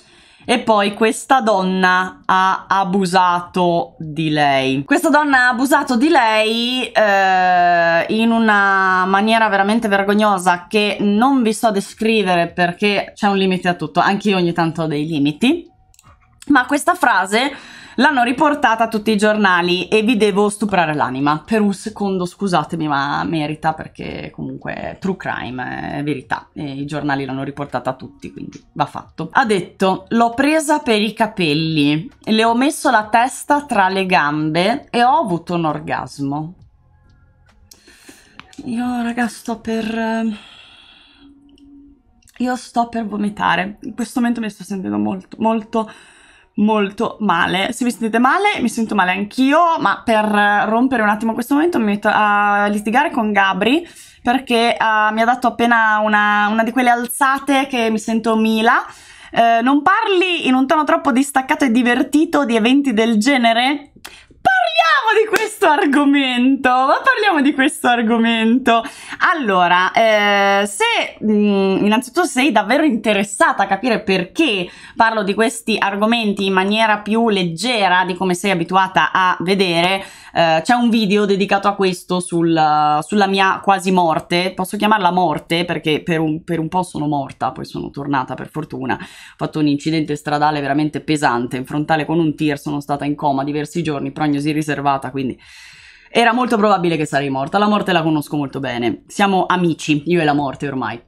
e poi questa donna ha abusato di lei. Questa donna ha abusato di lei eh, in una maniera veramente vergognosa che non vi sto a descrivere perché c'è un limite a tutto, anche io ogni tanto ho dei limiti, ma questa frase L'hanno riportata a tutti i giornali e vi devo stuprare l'anima. Per un secondo, scusatemi, ma merita perché comunque è true crime è verità. E I giornali l'hanno riportata a tutti, quindi va fatto. Ha detto: L'ho presa per i capelli, le ho messo la testa tra le gambe e ho avuto un orgasmo. Io, raga, sto per. Io sto per vomitare. In questo momento mi sto sentendo molto, molto molto male. Se vi sentite male, mi sento male anch'io, ma per eh, rompere un attimo questo momento mi metto a litigare con Gabri perché uh, mi ha dato appena una, una, di quelle alzate che mi sento Mila. Uh, non parli in un tono troppo distaccato e divertito di eventi del genere Parliamo di questo argomento, ma parliamo di questo argomento. Allora, eh, se mh, mm, innanzitutto sei davvero interessata a capire perché parlo di questi argomenti in maniera più leggera di come sei abituata a vedere, eh, c'è un video dedicato a questo sul, sulla mia quasi morte, posso chiamarla morte perché per un, per un po' sono morta, poi sono tornata per fortuna, ho fatto un incidente stradale veramente pesante, in frontale con un tir, sono stata in coma diversi giorni, prognosi riservata, quindi era molto probabile che sarei morta. La morte la conosco molto bene. Siamo amici, io e la morte ormai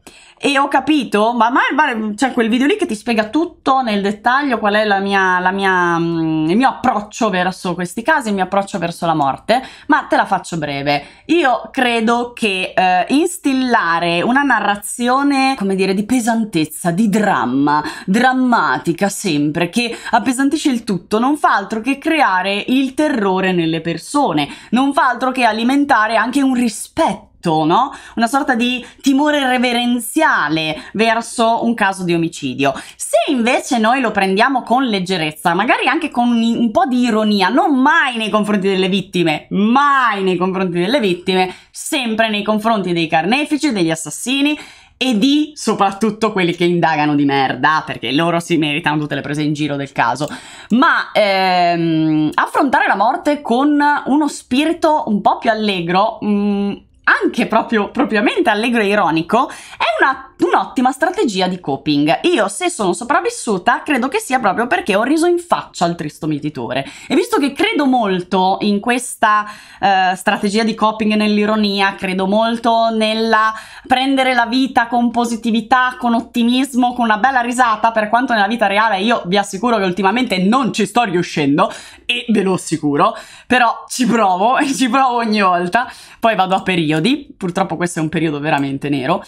e ho capito, ma, ma, ma c'è cioè, quel video lì che ti spiega tutto nel dettaglio qual è la mia, la mia, mm, il mio approccio verso questi casi, il mio approccio verso la morte, ma te la faccio breve. Io credo che eh, instillare una narrazione, come dire, di pesantezza, di dramma, drammatica sempre, che appesantisce il tutto, non fa altro che creare il terrore nelle persone, non fa altro che alimentare anche un rispetto sospetto, no? Una sorta di timore reverenziale verso un caso di omicidio. Se invece noi lo prendiamo con leggerezza, magari anche con un po' di ironia, non mai nei confronti delle vittime, mai nei confronti delle vittime, sempre nei confronti dei carnefici, degli assassini e di soprattutto quelli che indagano di merda, perché loro si meritano tutte le prese in giro del caso. Ma ehm, affrontare la morte con uno spirito un po' più allegro, mh, mm, anche proprio propriamente allegro e ironico, è una, un'ottima strategia di coping. Io, se sono sopravvissuta, credo che sia proprio perché ho riso in faccia al tristo mietitore. E visto che credo molto in questa eh, strategia di coping nell'ironia, credo molto nella prendere la vita con positività, con ottimismo, con una bella risata, per quanto nella vita reale io vi assicuro che ultimamente non ci sto riuscendo, e ve lo assicuro, però ci provo e ci provo ogni volta, poi vado a periodo periodi, purtroppo questo è un periodo veramente nero,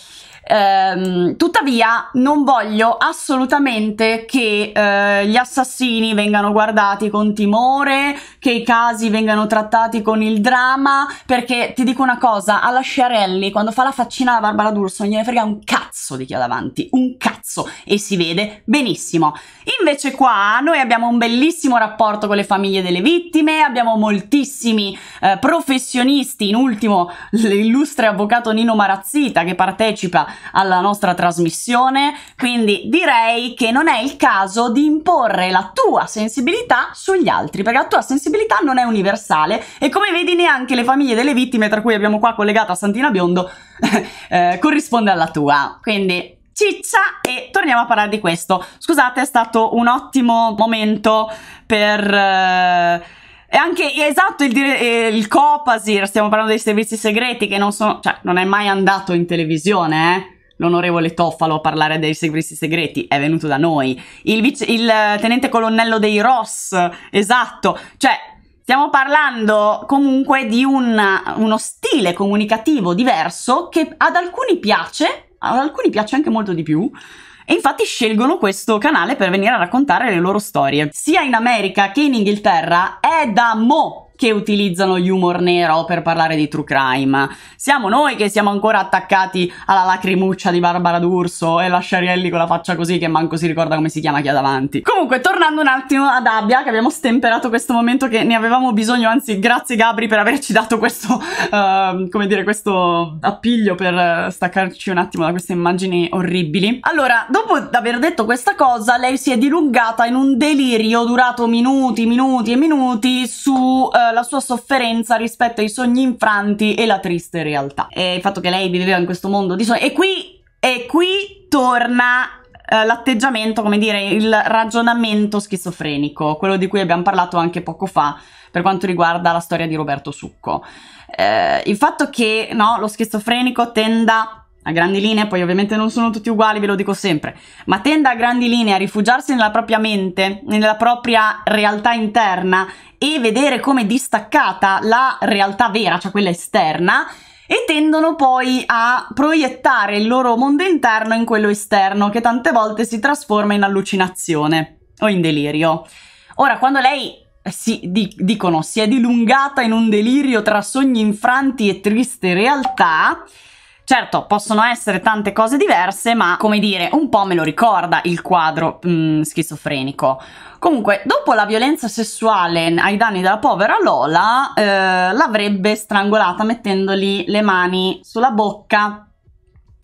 Ehm, tuttavia non voglio assolutamente che eh, gli assassini vengano guardati con timore, che i casi vengano trattati con il dramma, perché ti dico una cosa, alla Sciarelli quando fa la faccina alla Barbara D'Urso non gliene frega un cazzo di chi ha davanti, un cazzo, e si vede benissimo. Invece qua noi abbiamo un bellissimo rapporto con le famiglie delle vittime, abbiamo moltissimi eh, professionisti, in ultimo l'illustre avvocato Nino Marazzita che partecipa alla nostra trasmissione, quindi direi che non è il caso di imporre la tua sensibilità sugli altri, perché la tua sensibilità non è universale e come vedi neanche le famiglie delle vittime, tra cui abbiamo qua collegata Santina Biondo, eh, corrisponde alla tua. Quindi ciccia e torniamo a parlare di questo. Scusate, è stato un ottimo momento per... Eh e anche, esatto, il, dire, eh, il Copasir, stiamo parlando dei servizi segreti che non sono... Cioè, non è mai andato in televisione, eh? L'onorevole Toffalo a parlare dei servizi segreti è venuto da noi. Il, vice, il eh, tenente colonnello dei Ross, esatto. Cioè, stiamo parlando comunque di un, uno stile comunicativo diverso che ad alcuni piace, ad alcuni piace anche molto di più, e infatti scelgono questo canale per venire a raccontare le loro storie. Sia in America che in Inghilterra è da mo' che utilizzano gli humor nero per parlare di true crime. Siamo noi che siamo ancora attaccati alla lacrimuccia di Barbara D'Urso e la Sciarielli con la faccia così che manco si ricorda come si chiama chi ha davanti. Comunque, tornando un attimo ad Abbia, che abbiamo stemperato questo momento che ne avevamo bisogno, anzi grazie Gabri per averci dato questo, uh, come dire, questo appiglio per staccarci un attimo da queste immagini orribili. Allora, dopo aver detto questa cosa, lei si è dilungata in un delirio durato minuti, minuti e minuti su... Uh, la sua sofferenza rispetto ai sogni infranti e la triste realtà. E il fatto che lei viveva in questo mondo di sogni. E qui, e qui torna eh, l'atteggiamento, come dire, il ragionamento schizofrenico, quello di cui abbiamo parlato anche poco fa per quanto riguarda la storia di Roberto Succo. Eh, il fatto che no, lo schizofrenico tenda a grandi linee, poi ovviamente non sono tutti uguali, ve lo dico sempre, ma tende a grandi linee a rifugiarsi nella propria mente, nella propria realtà interna e vedere come distaccata la realtà vera, cioè quella esterna, e tendono poi a proiettare il loro mondo interno in quello esterno, che tante volte si trasforma in allucinazione o in delirio. Ora, quando lei si, di, dicono si è dilungata in un delirio tra sogni infranti e triste realtà, Certo, possono essere tante cose diverse, ma come dire, un po' me lo ricorda il quadro mm, schizofrenico. Comunque, dopo la violenza sessuale ai danni della povera Lola, eh, l'avrebbe strangolata mettendogli le mani sulla bocca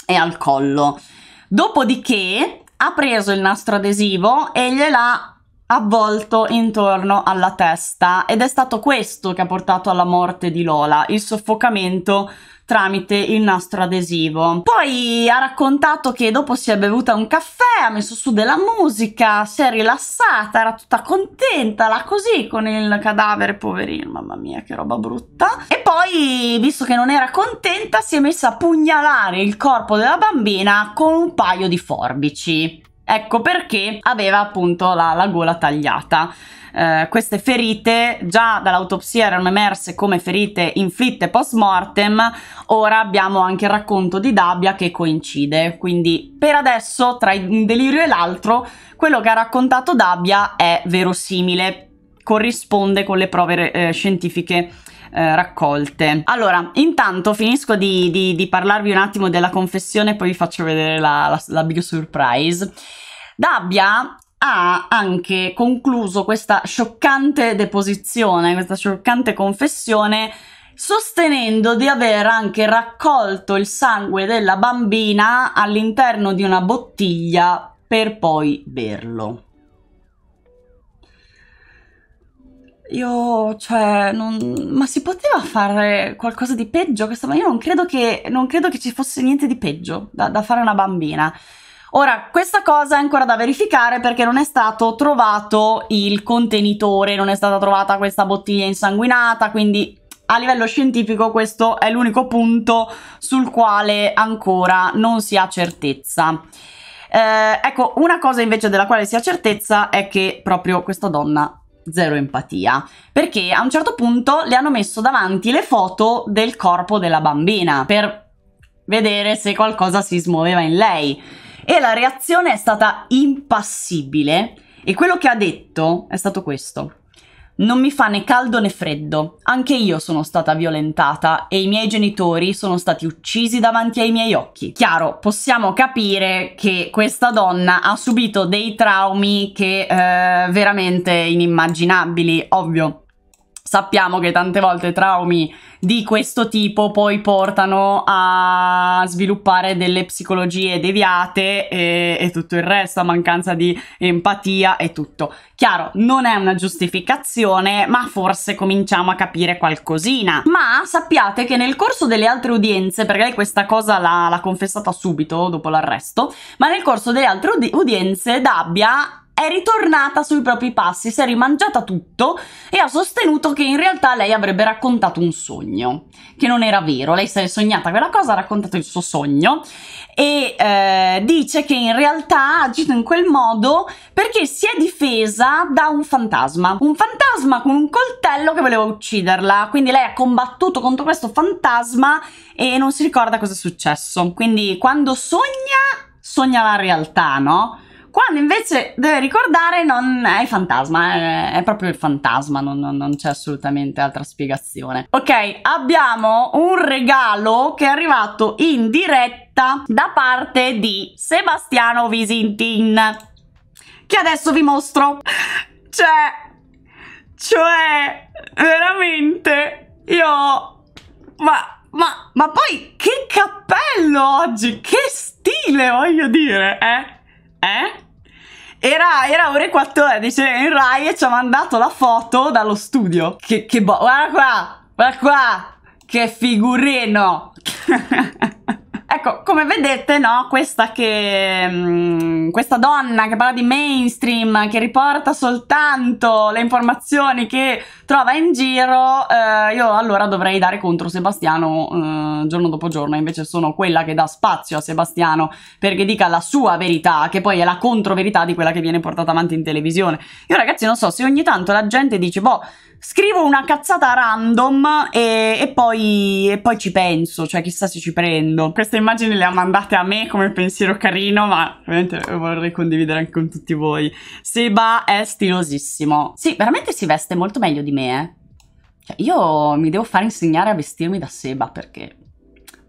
e al collo. Dopodiché ha preso il nastro adesivo e gliel'ha avvolto intorno alla testa ed è stato questo che ha portato alla morte di Lola, il soffocamento tramite il nastro adesivo. Poi ha raccontato che dopo si è bevuta un caffè, ha messo su della musica, si è rilassata, era tutta contenta, là così con il cadavere, poverino, mamma mia che roba brutta. E poi, visto che non era contenta, si è messa a pugnalare il corpo della bambina con un paio di forbici. Ecco perché aveva appunto la, la gola tagliata. Eh, queste ferite già dall'autopsia erano emerse come ferite inflitte post mortem, ora abbiamo anche il racconto di Dabbia che coincide, quindi per adesso tra un delirio e l'altro quello che ha raccontato Dabbia è verosimile, corrisponde con le prove eh, scientifiche eh, raccolte. Allora, intanto finisco di, di, di, parlarvi un attimo della confessione, poi vi faccio vedere la, la, la big surprise. Dabbia ha anche concluso questa scioccante deposizione, questa scioccante confessione sostenendo di aver anche raccolto il sangue della bambina all'interno di una bottiglia per poi berlo. Io, cioè, non... ma si poteva fare qualcosa di peggio? Questa... Ma io non credo, che, non credo che ci fosse niente di peggio da, da fare a una bambina. Ora, questa cosa è ancora da verificare perché non è stato trovato il contenitore, non è stata trovata questa bottiglia insanguinata, quindi a livello scientifico questo è l'unico punto sul quale ancora non si ha certezza. Eh, ecco, una cosa invece della quale si ha certezza è che proprio questa donna zero empatia, perché a un certo punto le hanno messo davanti le foto del corpo della bambina per vedere se qualcosa si smuoveva in lei e la reazione è stata impassibile e quello che ha detto è stato questo. Non mi fa né caldo né freddo. Anche io sono stata violentata e i miei genitori sono stati uccisi davanti ai miei occhi. Chiaro, possiamo capire che questa donna ha subito dei traumi che eh, veramente inimmaginabili, ovvio sappiamo che tante volte traumi di questo tipo poi portano a sviluppare delle psicologie deviate e, e, tutto il resto, a mancanza di empatia e tutto. Chiaro, non è una giustificazione, ma forse cominciamo a capire qualcosina. Ma sappiate che nel corso delle altre udienze, perché lei questa cosa l'ha, l'ha confessata subito dopo l'arresto, ma nel corso delle altre udienze Dabbia è ritornata sui propri passi, si è rimangiata tutto e ha sostenuto che in realtà lei avrebbe raccontato un sogno, che non era vero, lei si è sognata quella cosa, ha raccontato il suo sogno e eh, dice che in realtà ha agito in quel modo perché si è difesa da un fantasma, un fantasma con un coltello che voleva ucciderla, quindi lei ha combattuto contro questo fantasma e non si ricorda cosa è successo, quindi quando sogna, sogna la realtà, no? Quando invece deve ricordare non è fantasma, è, è proprio il fantasma, non, non, non c'è assolutamente altra spiegazione. Ok, abbiamo un regalo che è arrivato in diretta da parte di Sebastiano Visintin, che adesso vi mostro. Cioè, cioè, veramente, io... Ma, ma, ma poi che cappello oggi, che stile voglio dire, eh? Eh? Era, era, ore 14 in Rai e ci ha mandato la foto dallo studio. Che, che boh, guarda qua, guarda qua, che figurino. ecco, come vedete, no, questa che... Mh, mm, questa donna che parla di mainstream, che riporta soltanto le informazioni che trova in giro, eh, io allora dovrei dare contro Sebastiano eh, giorno dopo giorno, invece sono quella che dà spazio a Sebastiano perché dica la sua verità, che poi è la controverità di quella che viene portata avanti in televisione. Io ragazzi non so se ogni tanto la gente dice, boh, scrivo una cazzata random e, e, poi, e, poi, ci penso, cioè chissà se ci prendo. Queste immagini le ha mandate a me come pensiero carino, ma ovviamente vorrei condividere anche con tutti voi. Seba è stilosissimo. Sì, veramente si veste molto meglio di me me, eh. Cioè, io mi devo fare insegnare a vestirmi da Seba perché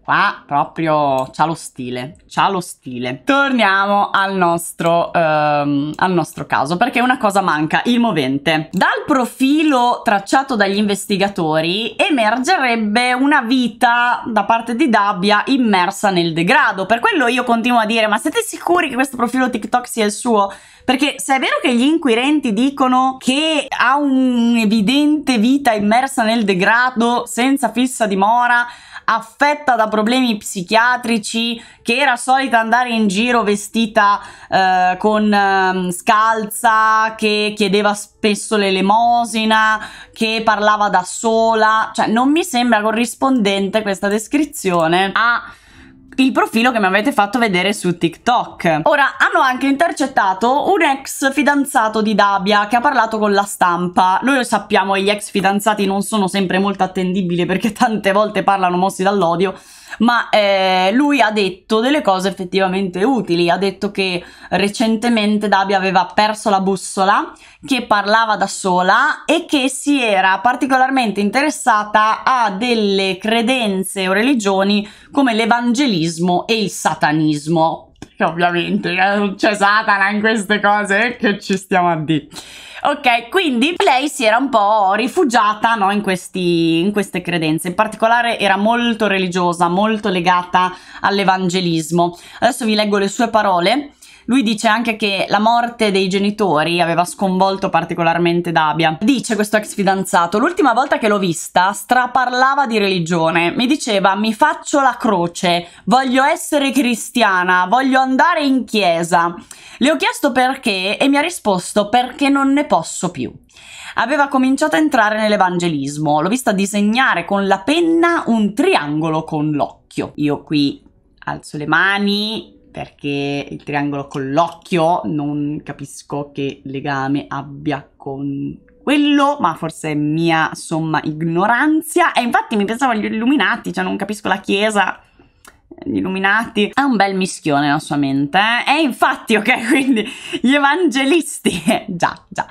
Qua proprio c'ha lo stile, c'ha lo stile. Torniamo al nostro, um, al nostro caso, perché una cosa manca, il movente. Dal profilo tracciato dagli investigatori emergerebbe una vita da parte di Dabbia immersa nel degrado. Per quello io continuo a dire, ma siete sicuri che questo profilo TikTok sia il suo? Perché se è vero che gli inquirenti dicono che ha un'evidente vita immersa nel degrado, senza fissa dimora, affetta da problemi psichiatrici, che era solita andare in giro vestita eh, con eh, scalza, che chiedeva spesso l'elemosina, che parlava da sola, cioè non mi sembra corrispondente questa descrizione a il profilo che mi avete fatto vedere su TikTok. Ora, hanno anche intercettato un ex fidanzato di Dabia che ha parlato con la stampa. Noi lo sappiamo, gli ex fidanzati non sono sempre molto attendibili perché tante volte parlano mossi dall'odio, ma eh, lui ha detto delle cose effettivamente utili, ha detto che recentemente Dabi aveva perso la bussola, che parlava da sola e che si era particolarmente interessata a delle credenze o religioni come l'evangelismo e il satanismo che ovviamente eh, c'è Satana in queste cose eh, che ci stiamo a dire. Ok, quindi lei si era un po' rifugiata no, in, questi, in, queste credenze, in particolare era molto religiosa, molto legata all'evangelismo. Adesso vi leggo le sue parole lui dice anche che la morte dei genitori aveva sconvolto particolarmente Dabia. Dice questo ex fidanzato: L'ultima volta che l'ho vista, straparlava di religione. Mi diceva: Mi faccio la croce, voglio essere cristiana, voglio andare in chiesa. Le ho chiesto perché e mi ha risposto: Perché non ne posso più aveva cominciato a entrare nell'evangelismo. L'ho vista disegnare con la penna un triangolo con l'occhio. Io qui alzo le mani, perché il triangolo con l'occhio non capisco che legame abbia con quello, ma forse è mia somma ignoranza. E infatti mi pensavo agli illuminati, cioè non capisco la chiesa eh, gli illuminati, è un bel mischione la sua mente, eh? e infatti, ok, quindi gli evangelisti, eh, già, già.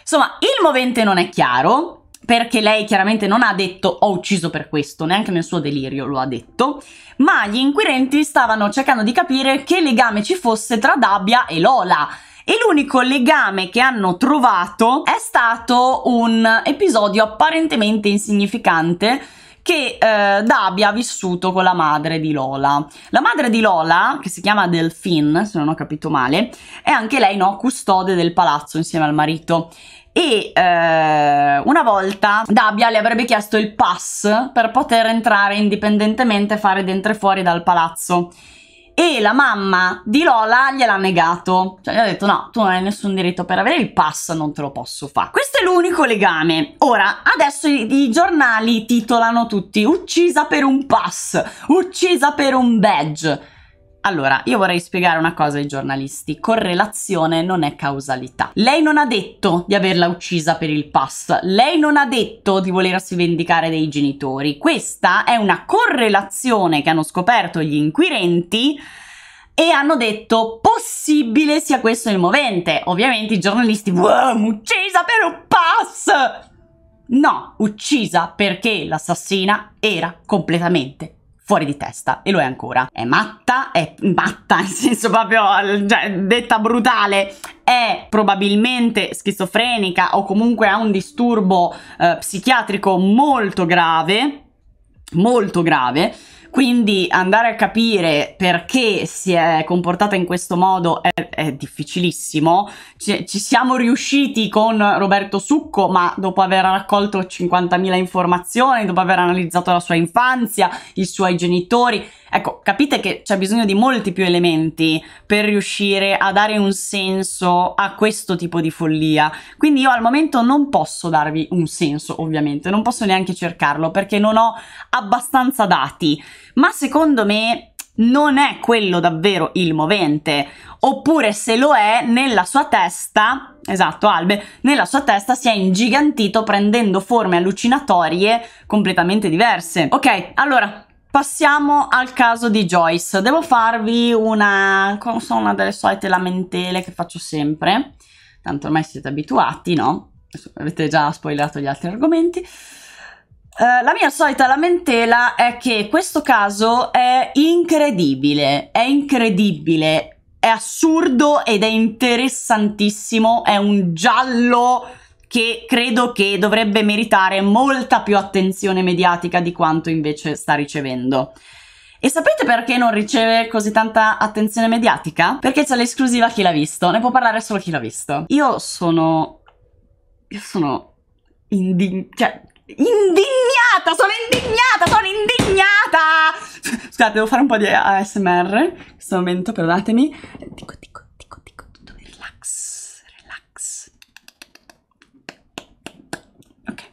Insomma, il movente non è chiaro, perché lei chiaramente non ha detto ho ucciso per questo, neanche nel suo delirio lo ha detto, ma gli inquirenti stavano cercando di capire che legame ci fosse tra Dabia e Lola. E l'unico legame che hanno trovato è stato un episodio apparentemente insignificante che eh, Dabbia ha vissuto con la madre di Lola. La madre di Lola, che si chiama Delphine, se non ho capito male, è anche lei no, custode del palazzo insieme al marito e eh, una volta Dabia le avrebbe chiesto il pass per poter entrare indipendentemente, fare dentro e fuori dal palazzo e la mamma di Lola gliel'ha negato. Cioè, gli ha detto: No, tu non hai nessun diritto per avere il pass, non te lo posso fare. Questo è l'unico legame. Ora, adesso i, i, giornali titolano tutti: Uccisa per un pass, uccisa per un badge. Allora, io vorrei spiegare una cosa ai giornalisti. Correlazione non è causalità. Lei non ha detto di averla uccisa per il pass. Lei non ha detto di volersi vendicare dei genitori. Questa è una correlazione che hanno scoperto gli inquirenti e hanno detto possibile sia questo il movente. Ovviamente i giornalisti, uccisa per un pass! No, uccisa perché l'assassina era completamente fuori di testa e lo è ancora. È matta, è matta, nel senso proprio cioè, detta brutale, è probabilmente schizofrenica o comunque ha un disturbo eh, psichiatrico molto grave, molto grave quindi andare a capire perché si è comportata in questo modo è, è difficilissimo. Ci, ci, siamo riusciti con Roberto Succo, ma dopo aver raccolto 50.000 informazioni, dopo aver analizzato la sua infanzia, i suoi genitori. Ecco, capite che c'è bisogno di molti più elementi per riuscire a dare un senso a questo tipo di follia. Quindi io al momento non posso darvi un senso, ovviamente, non posso neanche cercarlo perché non ho abbastanza dati ma secondo me non è quello davvero il movente, oppure se lo è, nella sua testa, esatto Albe, nella sua testa si è ingigantito prendendo forme allucinatorie completamente diverse. Ok, allora Passiamo al caso di Joyce. Devo farvi una, so, una delle solite lamentele che faccio sempre. Tanto ormai siete abituati, no? Avete già spoilerato gli altri argomenti. Eh, la mia solita lamentela è che questo caso è incredibile, è incredibile, è assurdo ed è interessantissimo, è un giallo che credo che dovrebbe meritare molta più attenzione mediatica di quanto invece sta ricevendo. E sapete perché non riceve così tanta attenzione mediatica? Perché c'è l'esclusiva chi l'ha visto, ne può parlare solo chi l'ha visto. Io sono... Io sono... Indi... cioè, indignata, sono indignata, sono indignata! Scusate, devo fare un po' di ASMR in questo momento, perdonatemi. Dico, dico, dico, dico, tutto relax, relax. Ok.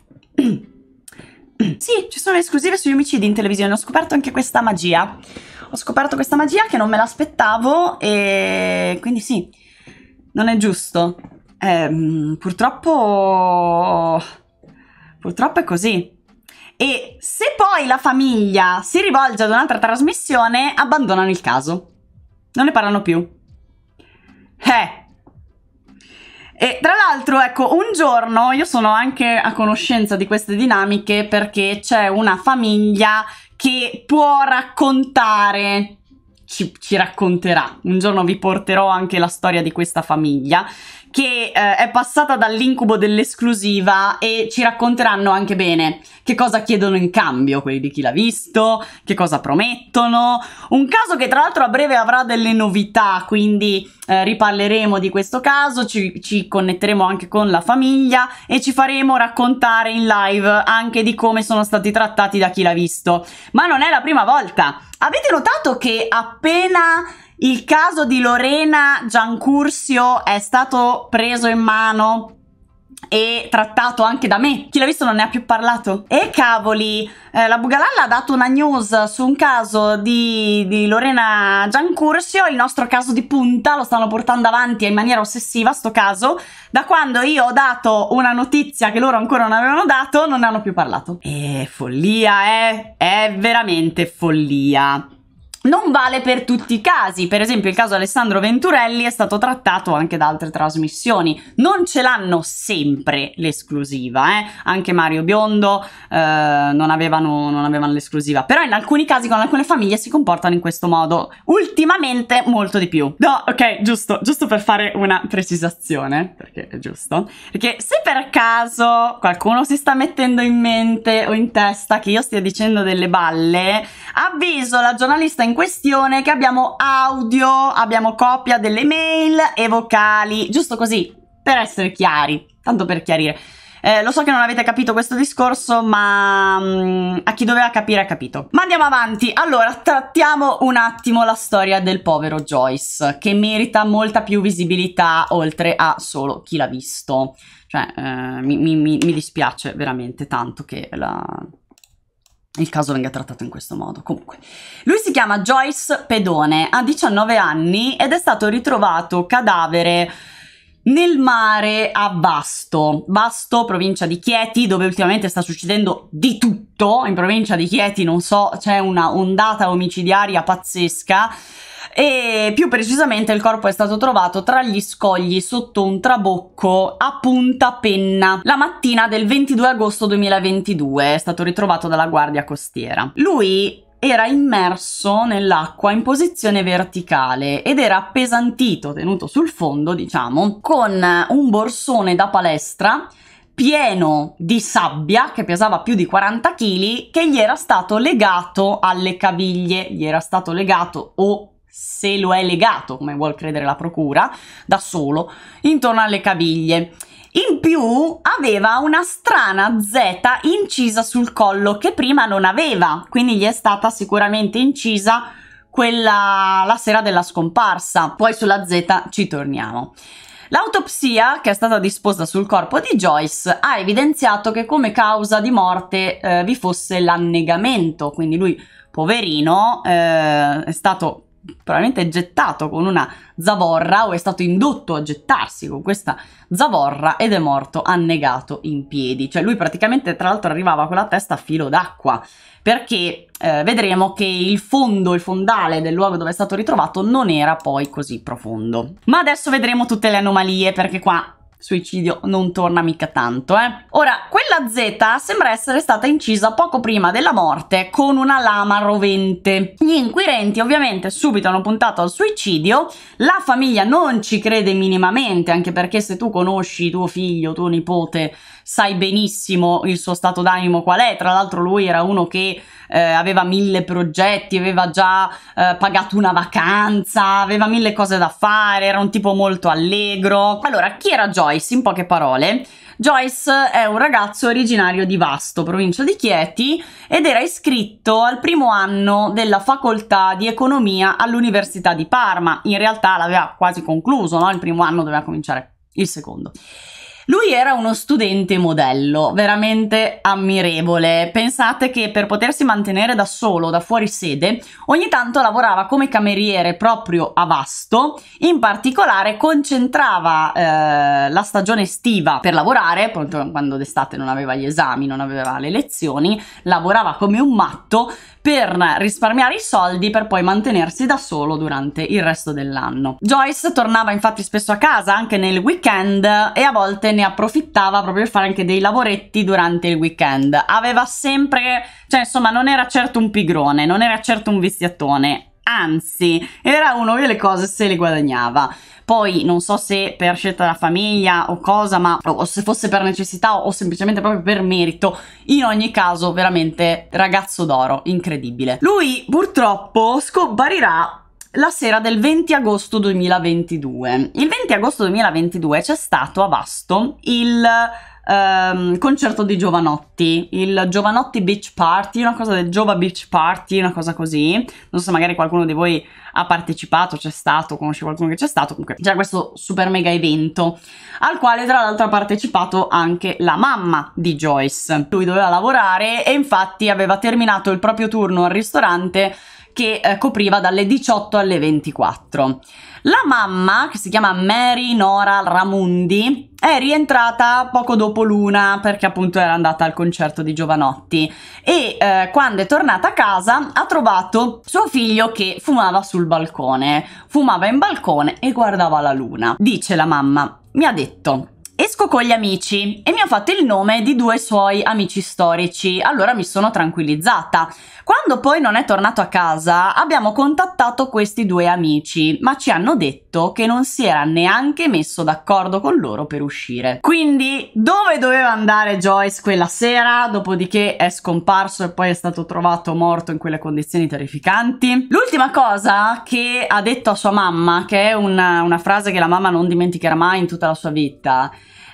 Sì, ci sono esclusive sugli omicidi in televisione, ho scoperto anche questa magia. Ho scoperto questa magia che non me l'aspettavo e quindi sì, non è giusto. Eh, purtroppo Purtroppo è così. E se poi la famiglia si rivolge ad un'altra trasmissione, abbandonano il caso. Non ne parlano più. Eh. E tra l'altro, ecco, un giorno io sono anche a conoscenza di queste dinamiche perché c'è una famiglia che può raccontare, ci, ci racconterà, un giorno vi porterò anche la storia di questa famiglia, che eh, è passata dall'incubo dell'esclusiva e ci racconteranno anche bene che cosa chiedono in cambio quelli di chi l'ha visto, che cosa promettono. Un caso che tra l'altro a breve avrà delle novità, quindi eh, riparleremo di questo caso, ci, ci connetteremo anche con la famiglia e ci faremo raccontare in live anche di come sono stati trattati da chi l'ha visto. Ma non è la prima volta. Avete notato che appena il caso di Lorena Giancursio è stato preso in mano e trattato anche da me. Chi l'ha visto non ne ha più parlato. E cavoli, eh, la Bugalalla ha dato una news su un caso di, di Lorena Giancursio, il nostro caso di punta, lo stanno portando avanti in maniera ossessiva sto caso. Da quando io ho dato una notizia che loro ancora non avevano dato, non ne hanno più parlato. E follia, eh? È veramente follia non vale per tutti i casi, per esempio il caso Alessandro Venturelli è stato trattato anche da altre trasmissioni, non ce l'hanno sempre l'esclusiva, eh? anche Mario Biondo eh, non, avevano, non, avevano, l'esclusiva, però in alcuni casi con alcune famiglie si comportano in questo modo, ultimamente molto di più. No, ok, giusto, giusto per fare una precisazione, perché è giusto, perché se per caso qualcuno si sta mettendo in mente o in testa che io stia dicendo delle balle, avviso la giornalista in in questione che abbiamo audio, abbiamo copia delle mail e vocali, giusto così, per essere chiari, tanto per chiarire. Eh, lo so che non avete capito questo discorso, ma mh, mm, a chi doveva capire ha capito. Ma andiamo avanti. Allora, trattiamo un attimo la storia del povero Joyce, che merita molta più visibilità oltre a solo chi l'ha visto. Cioè, eh, mi, mi, mi dispiace veramente tanto che la, il caso venga trattato in questo modo. Comunque, lui si chiama Joyce Pedone, ha 19 anni ed è stato ritrovato cadavere nel mare a Basto, Basto, provincia di Chieti, dove ultimamente sta succedendo di tutto. In provincia di Chieti, non so, c'è una ondata omicidiaria pazzesca e più precisamente il corpo è stato trovato tra gli scogli sotto un trabocco a punta penna la mattina del 22 agosto 2022, è stato ritrovato dalla guardia costiera. Lui era immerso nell'acqua in posizione verticale ed era appesantito, tenuto sul fondo, diciamo, con un borsone da palestra pieno di sabbia che pesava più di 40 kg che gli era stato legato alle caviglie, gli era stato legato o se lo è legato, come vuol credere la procura, da solo, intorno alle caviglie. In più aveva una strana Z incisa sul collo che prima non aveva, quindi gli è stata sicuramente incisa quella la sera della scomparsa. Poi sulla Z ci torniamo. L'autopsia che è stata disposta sul corpo di Joyce ha evidenziato che come causa di morte eh, vi fosse l'annegamento, quindi lui, poverino, eh, è stato probabilmente gettato con una zavorra o è stato indotto a gettarsi con questa zavorra ed è morto annegato in piedi. Cioè lui praticamente tra l'altro arrivava con la testa a filo d'acqua perché eh, vedremo che il fondo, il fondale del luogo dove è stato ritrovato non era poi così profondo. Ma adesso vedremo tutte le anomalie perché qua suicidio non torna mica tanto, eh. Ora, quella Z sembra essere stata incisa poco prima della morte con una lama rovente. Gli inquirenti ovviamente subito hanno puntato al suicidio, la famiglia non ci crede minimamente, anche perché se tu conosci tuo figlio, tuo nipote, sai benissimo il suo stato d'animo qual è, tra l'altro lui era uno che eh, aveva mille progetti, aveva già eh, pagato una vacanza, aveva mille cose da fare, era un tipo molto allegro. Allora, chi era Joy? Joyce, in poche parole. Joyce è un ragazzo originario di Vasto, provincia di Chieti, ed era iscritto al primo anno della facoltà di economia all'Università di Parma. In realtà l'aveva quasi concluso, no? Il primo anno doveva cominciare il secondo. Lui era uno studente modello, veramente ammirevole. Pensate che per potersi mantenere da solo, da fuori sede, ogni tanto lavorava come cameriere proprio a Vasto, in particolare concentrava eh, la stagione estiva per lavorare, quando d'estate non aveva gli esami, non aveva le lezioni, lavorava come un matto per risparmiare i soldi per poi mantenersi da solo durante il resto dell'anno. Joyce tornava infatti spesso a casa anche nel weekend e a volte ne approfittava proprio per fare anche dei lavoretti durante il weekend. Aveva sempre, cioè insomma non era certo un pigrone, non era certo un viziatone, anzi era uno che le cose se le guadagnava poi non so se per scelta della famiglia o cosa ma o se fosse per necessità o semplicemente proprio per merito in ogni caso veramente ragazzo d'oro incredibile lui purtroppo scomparirà la sera del 20 agosto 2022 il 20 agosto 2022 c'è stato a Vasto il um, concerto di Giovanotti, il Giovanotti Beach Party, una cosa del Giova Beach Party, una cosa così. Non so se magari qualcuno di voi ha partecipato, c'è stato, conosce qualcuno che c'è stato, comunque c'è questo super mega evento al quale tra l'altro ha partecipato anche la mamma di Joyce. Lui doveva lavorare e infatti aveva terminato il proprio turno al ristorante che eh, copriva dalle 18 alle 24. La mamma, che si chiama Mary Nora Ramundi, è rientrata poco dopo l'una perché appunto era andata al concerto di Giovanotti e eh, quando è tornata a casa ha trovato suo figlio che fumava sul balcone, fumava in balcone e guardava la luna. Dice la mamma, mi ha detto Esco con gli amici e mi ha fatto il nome di due suoi amici storici, allora mi sono tranquillizzata. Quando poi non è tornato a casa abbiamo contattato questi due amici, ma ci hanno detto che non si era neanche messo d'accordo con loro per uscire. Quindi dove doveva andare Joyce quella sera, dopodiché è scomparso e poi è stato trovato morto in quelle condizioni terrificanti? L'ultima cosa che ha detto a sua mamma, che è una, una frase che la mamma non dimenticherà mai in tutta la sua vita,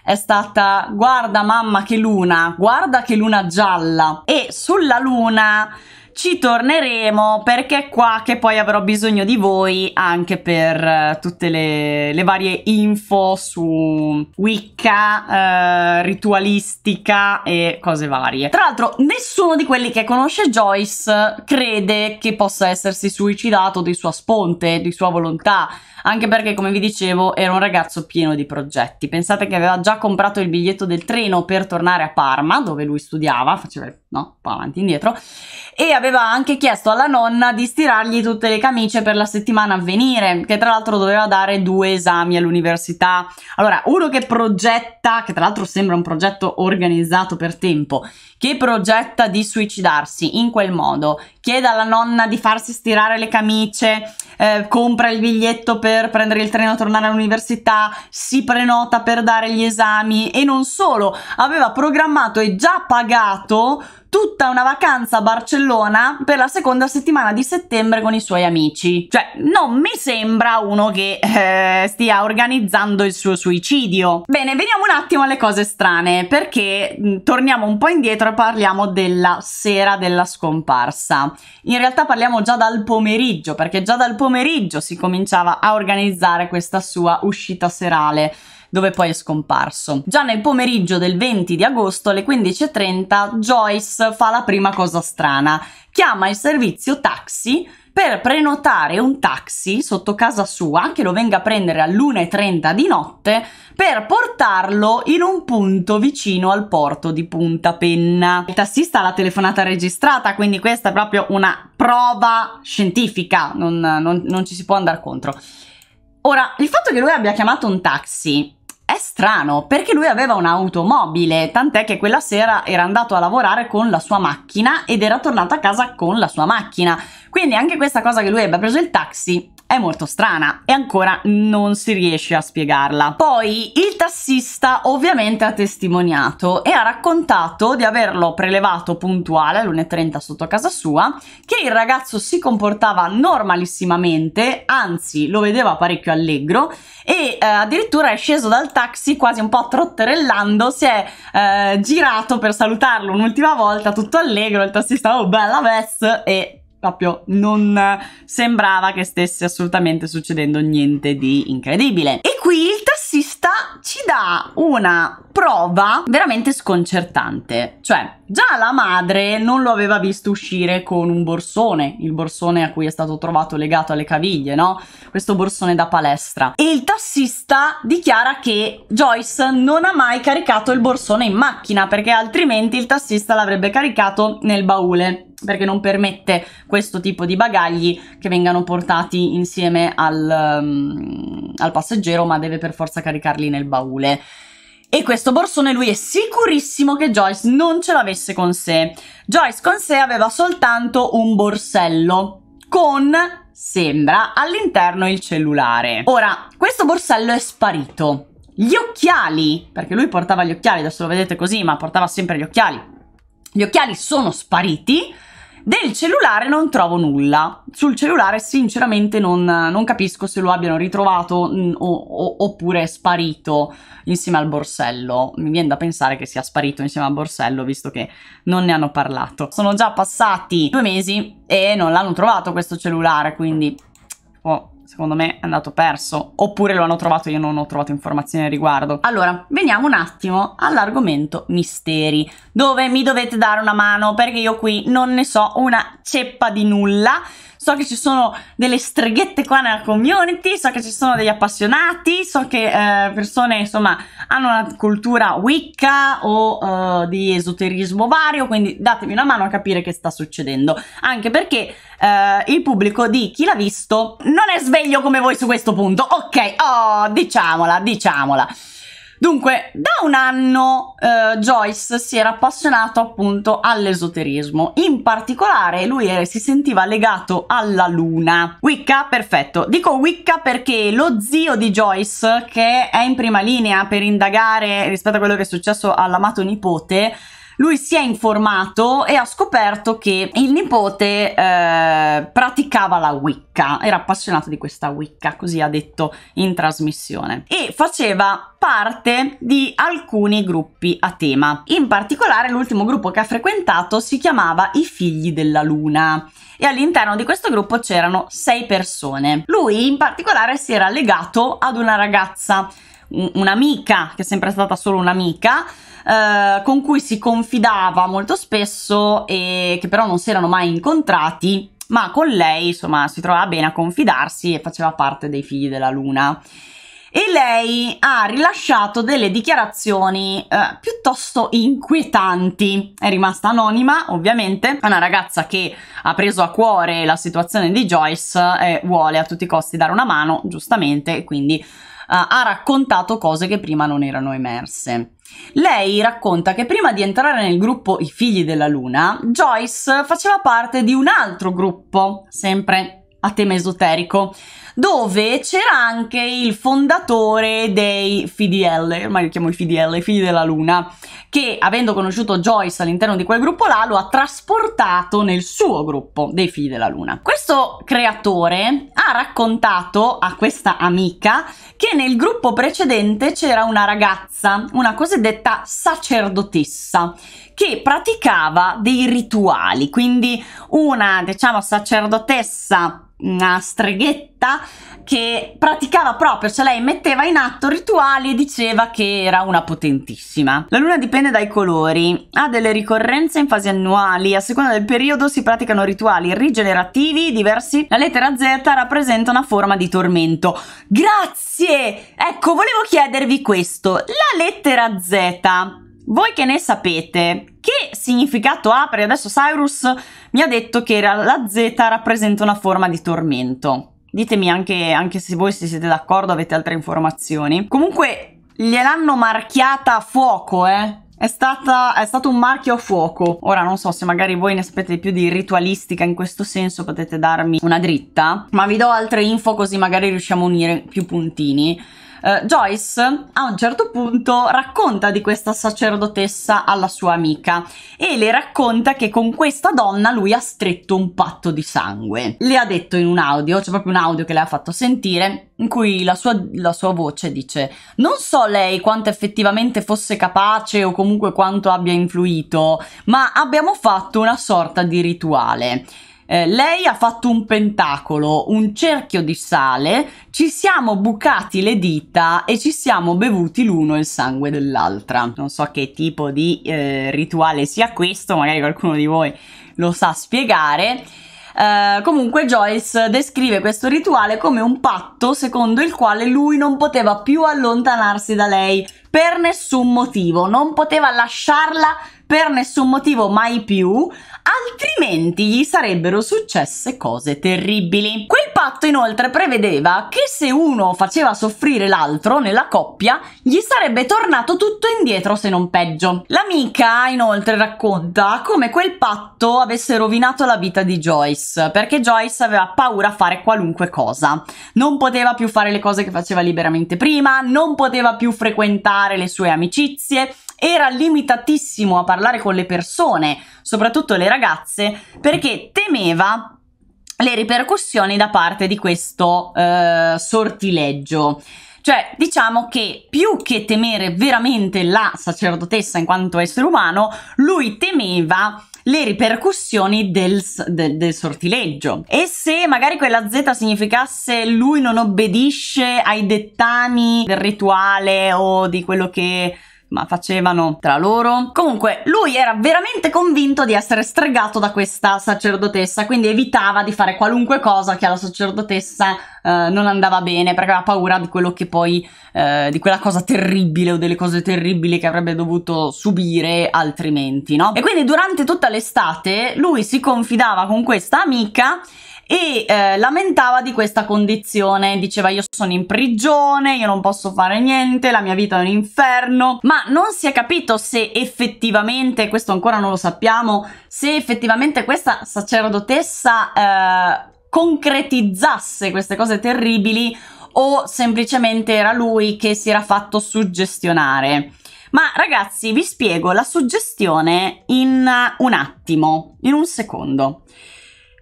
è stata guarda mamma che luna, guarda che luna gialla e sulla luna ci torneremo perché è qua che poi avrò bisogno di voi anche per eh, tutte le, le varie info su Wicca, eh, ritualistica e cose varie. Tra l'altro nessuno di quelli che conosce Joyce crede che possa essersi suicidato di sua sponte, di sua volontà anche perché come vi dicevo era un ragazzo pieno di progetti. Pensate che aveva già comprato il biglietto del treno per tornare a Parma, dove lui studiava, faceva no, avanti e indietro, e aveva anche chiesto alla nonna di stirargli tutte le camicie per la settimana a venire, che tra l'altro doveva dare due esami all'università. Allora, uno che progetta, che tra l'altro sembra un progetto organizzato per tempo, che progetta di suicidarsi in quel modo, chiede alla nonna di farsi stirare le camicie, eh, compra il biglietto per per prendere il treno e tornare all'università, si prenota per dare gli esami e non solo, aveva programmato e già pagato tutta una vacanza a Barcellona per la seconda settimana di settembre con i suoi amici. Cioè, non mi sembra uno che eh, stia organizzando il suo suicidio. Bene, veniamo un attimo alle cose strane, perché mm, torniamo un po' indietro e parliamo della sera della scomparsa. In realtà parliamo già dal pomeriggio, perché già dal pomeriggio si cominciava a organizzare questa sua uscita serale dove poi è scomparso. Già nel pomeriggio del 20 di agosto alle 15.30 Joyce fa la prima cosa strana, chiama il servizio taxi per prenotare un taxi sotto casa sua che lo venga a prendere all'1.30 di notte per portarlo in un punto vicino al porto di Punta Penna. Il tassista ha la telefonata registrata, quindi questa è proprio una prova scientifica, non, non, non ci si può andare contro. Ora, il fatto che lui abbia chiamato un taxi è strano perché lui aveva un'automobile, tant'è che quella sera era andato a lavorare con la sua macchina ed era tornato a casa con la sua macchina. Quindi anche questa cosa che lui abbia preso il taxi è molto strana e ancora non si riesce a spiegarla. Poi il tassista ovviamente ha testimoniato e ha raccontato di averlo prelevato puntuale alle 1.30 sotto casa sua, che il ragazzo si comportava normalissimamente, anzi lo vedeva parecchio allegro e eh, addirittura è sceso dal taxi quasi un po' trotterellando, si è eh, girato per salutarlo un'ultima volta tutto allegro, il tassista oh bella vest e proprio non sembrava che stesse assolutamente succedendo niente di incredibile. E qui il tassista ci dà una prova veramente sconcertante. Cioè, già la madre non lo aveva visto uscire con un borsone, il borsone a cui è stato trovato legato alle caviglie, no? Questo borsone da palestra. E il tassista dichiara che Joyce non ha mai caricato il borsone in macchina perché altrimenti il tassista l'avrebbe caricato nel baule perché non permette questo tipo di bagagli che vengano portati insieme al, um, al passeggero ma deve per forza caricarli nel baule. E questo borsone lui è sicurissimo che Joyce non ce l'avesse con sé. Joyce con sé aveva soltanto un borsello con, sembra, all'interno il cellulare. Ora, questo borsello è sparito. Gli occhiali, perché lui portava gli occhiali, adesso lo vedete così, ma portava sempre gli occhiali. Gli occhiali sono spariti del cellulare non trovo nulla. Sul cellulare sinceramente non, non capisco se lo abbiano ritrovato mh, mm, o, o, oppure è sparito insieme al borsello. Mi viene da pensare che sia sparito insieme al borsello visto che non ne hanno parlato. Sono già passati due mesi e non l'hanno trovato questo cellulare, quindi... Oh secondo me è andato perso, oppure lo hanno trovato io non ho trovato informazioni al riguardo. Allora, veniamo un attimo all'argomento misteri, dove mi dovete dare una mano perché io qui non ne so una ceppa di nulla so che ci sono delle streghette qua nella community, so che ci sono degli appassionati, so che eh, persone insomma hanno una cultura wicca o eh, di esoterismo vario, quindi datemi una mano a capire che sta succedendo, anche perché eh, il pubblico di chi l'ha visto non è sveglio come voi su questo punto, ok, oh, diciamola, diciamola. Dunque, da un anno eh, Joyce si era appassionato appunto all'esoterismo, in particolare lui era, si sentiva legato alla luna. Wicca, perfetto. Dico Wicca perché lo zio di Joyce, che è in prima linea per indagare rispetto a quello che è successo all'amato nipote, lui si è informato e ha scoperto che il nipote eh, praticava la Wicca, era appassionato di questa Wicca, così ha detto in trasmissione, e faceva parte di alcuni gruppi a tema. In particolare l'ultimo gruppo che ha frequentato si chiamava I figli della luna e all'interno di questo gruppo c'erano sei persone. Lui in particolare si era legato ad una ragazza un'amica, che è sempre stata solo un'amica, eh, con cui si confidava molto spesso e che però non si erano mai incontrati, ma con lei insomma si trovava bene a confidarsi e faceva parte dei figli della luna. E lei ha rilasciato delle dichiarazioni eh, piuttosto inquietanti. È rimasta anonima, ovviamente, è una ragazza che ha preso a cuore la situazione di Joyce e eh, vuole a tutti i costi dare una mano, giustamente, e quindi eh, ha raccontato cose che prima non erano emerse. Lei racconta che prima di entrare nel gruppo I figli della luna, Joyce faceva parte di un altro gruppo, sempre a tema esoterico, dove c'era anche il fondatore dei FDL, ormai li chiamo i FDL, i Figli della Luna, che avendo conosciuto Joyce all'interno di quel gruppo là lo ha trasportato nel suo gruppo dei Figli della Luna. Questo creatore ha raccontato a questa amica che nel gruppo precedente c'era una ragazza, una cosiddetta sacerdotessa, che praticava dei rituali, quindi una, diciamo, sacerdotessa una mm, streghetta che praticava proprio, cioè lei metteva in atto rituali e diceva che era una potentissima. La luna dipende dai colori, ha delle ricorrenze in fasi annuali, a seconda del periodo si praticano rituali rigenerativi diversi. La lettera Z rappresenta una forma di tormento. Grazie! Ecco, volevo chiedervi questo. La lettera Z voi che ne sapete? Che significato ha? Perché adesso Cyrus mi ha detto che la Z rappresenta una forma di tormento. Ditemi anche, anche se voi siete d'accordo, avete altre informazioni. Comunque, gliel'hanno marchiata a fuoco, eh? È, stata, è, stato un marchio a fuoco. Ora non so se magari voi ne sapete di più di ritualistica in questo senso, potete darmi una dritta, ma vi do altre info così magari riusciamo a unire più puntini eh, Joyce a un certo punto racconta di questa sacerdotessa alla sua amica e le racconta che con questa donna lui ha stretto un patto di sangue. Le ha detto in un audio, c'è proprio un audio che le ha fatto sentire, in cui la sua, la sua voce dice non so lei quanto effettivamente fosse capace o comunque quanto abbia influito, ma abbiamo fatto una sorta di rituale eh, lei ha fatto un pentacolo, un cerchio di sale, ci siamo bucati le dita e ci siamo bevuti l'uno il sangue dell'altra. Non so che tipo di eh, rituale sia questo, magari qualcuno di voi lo sa spiegare. Uh, comunque Joyce descrive questo rituale come un patto secondo il quale lui non poteva più allontanarsi da lei per nessun motivo, non poteva lasciarla per nessun motivo mai più, altrimenti gli sarebbero successe cose terribili. Quel patto inoltre prevedeva che se uno faceva soffrire l'altro nella coppia, gli sarebbe tornato tutto indietro se non peggio. L'amica inoltre racconta come quel patto avesse rovinato la vita di Joyce, perché Joyce aveva paura a fare qualunque cosa. Non poteva più fare le cose che faceva liberamente prima, non poteva più frequentare le sue amicizie, era limitatissimo a parlare con le persone, soprattutto le ragazze, perché temeva le ripercussioni da parte di questo eh, sortileggio. Cioè, diciamo che più che temere veramente la sacerdotessa in quanto essere umano, lui temeva le ripercussioni del, del, del, sortileggio. E se magari quella Z significasse lui non obbedisce ai dettami del rituale o di quello che ma facevano tra loro. Comunque, lui era veramente convinto di essere stregato da questa sacerdotessa, quindi evitava di fare qualunque cosa che alla sacerdotessa eh, non andava bene, perché aveva paura di quello che poi, eh, di quella cosa terribile o delle cose terribili che avrebbe dovuto subire altrimenti, no? E quindi durante tutta l'estate lui si confidava con questa amica e eh, lamentava di questa condizione, diceva io sono in prigione, io non posso fare niente, la mia vita è un inferno, ma non si è capito se effettivamente, questo ancora non lo sappiamo, se effettivamente questa sacerdotessa eh, concretizzasse queste cose terribili o semplicemente era lui che si era fatto suggestionare. Ma ragazzi, vi spiego la suggestione in un attimo, in un secondo.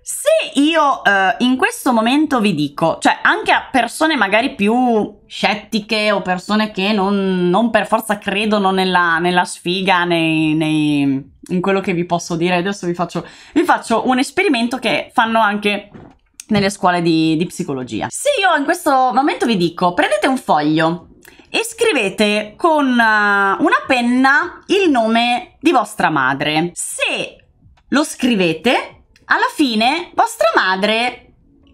Se io eh, in questo momento vi dico, cioè anche a persone magari più scettiche o persone che non, non per forza credono nella, nella sfiga, nei, nei, in quello che vi posso dire, adesso vi faccio, vi faccio un esperimento che fanno anche nelle scuole di, di psicologia. Se io in questo momento vi dico, prendete un foglio e scrivete con eh, una penna il nome di vostra madre. Se lo scrivete, alla fine vostra madre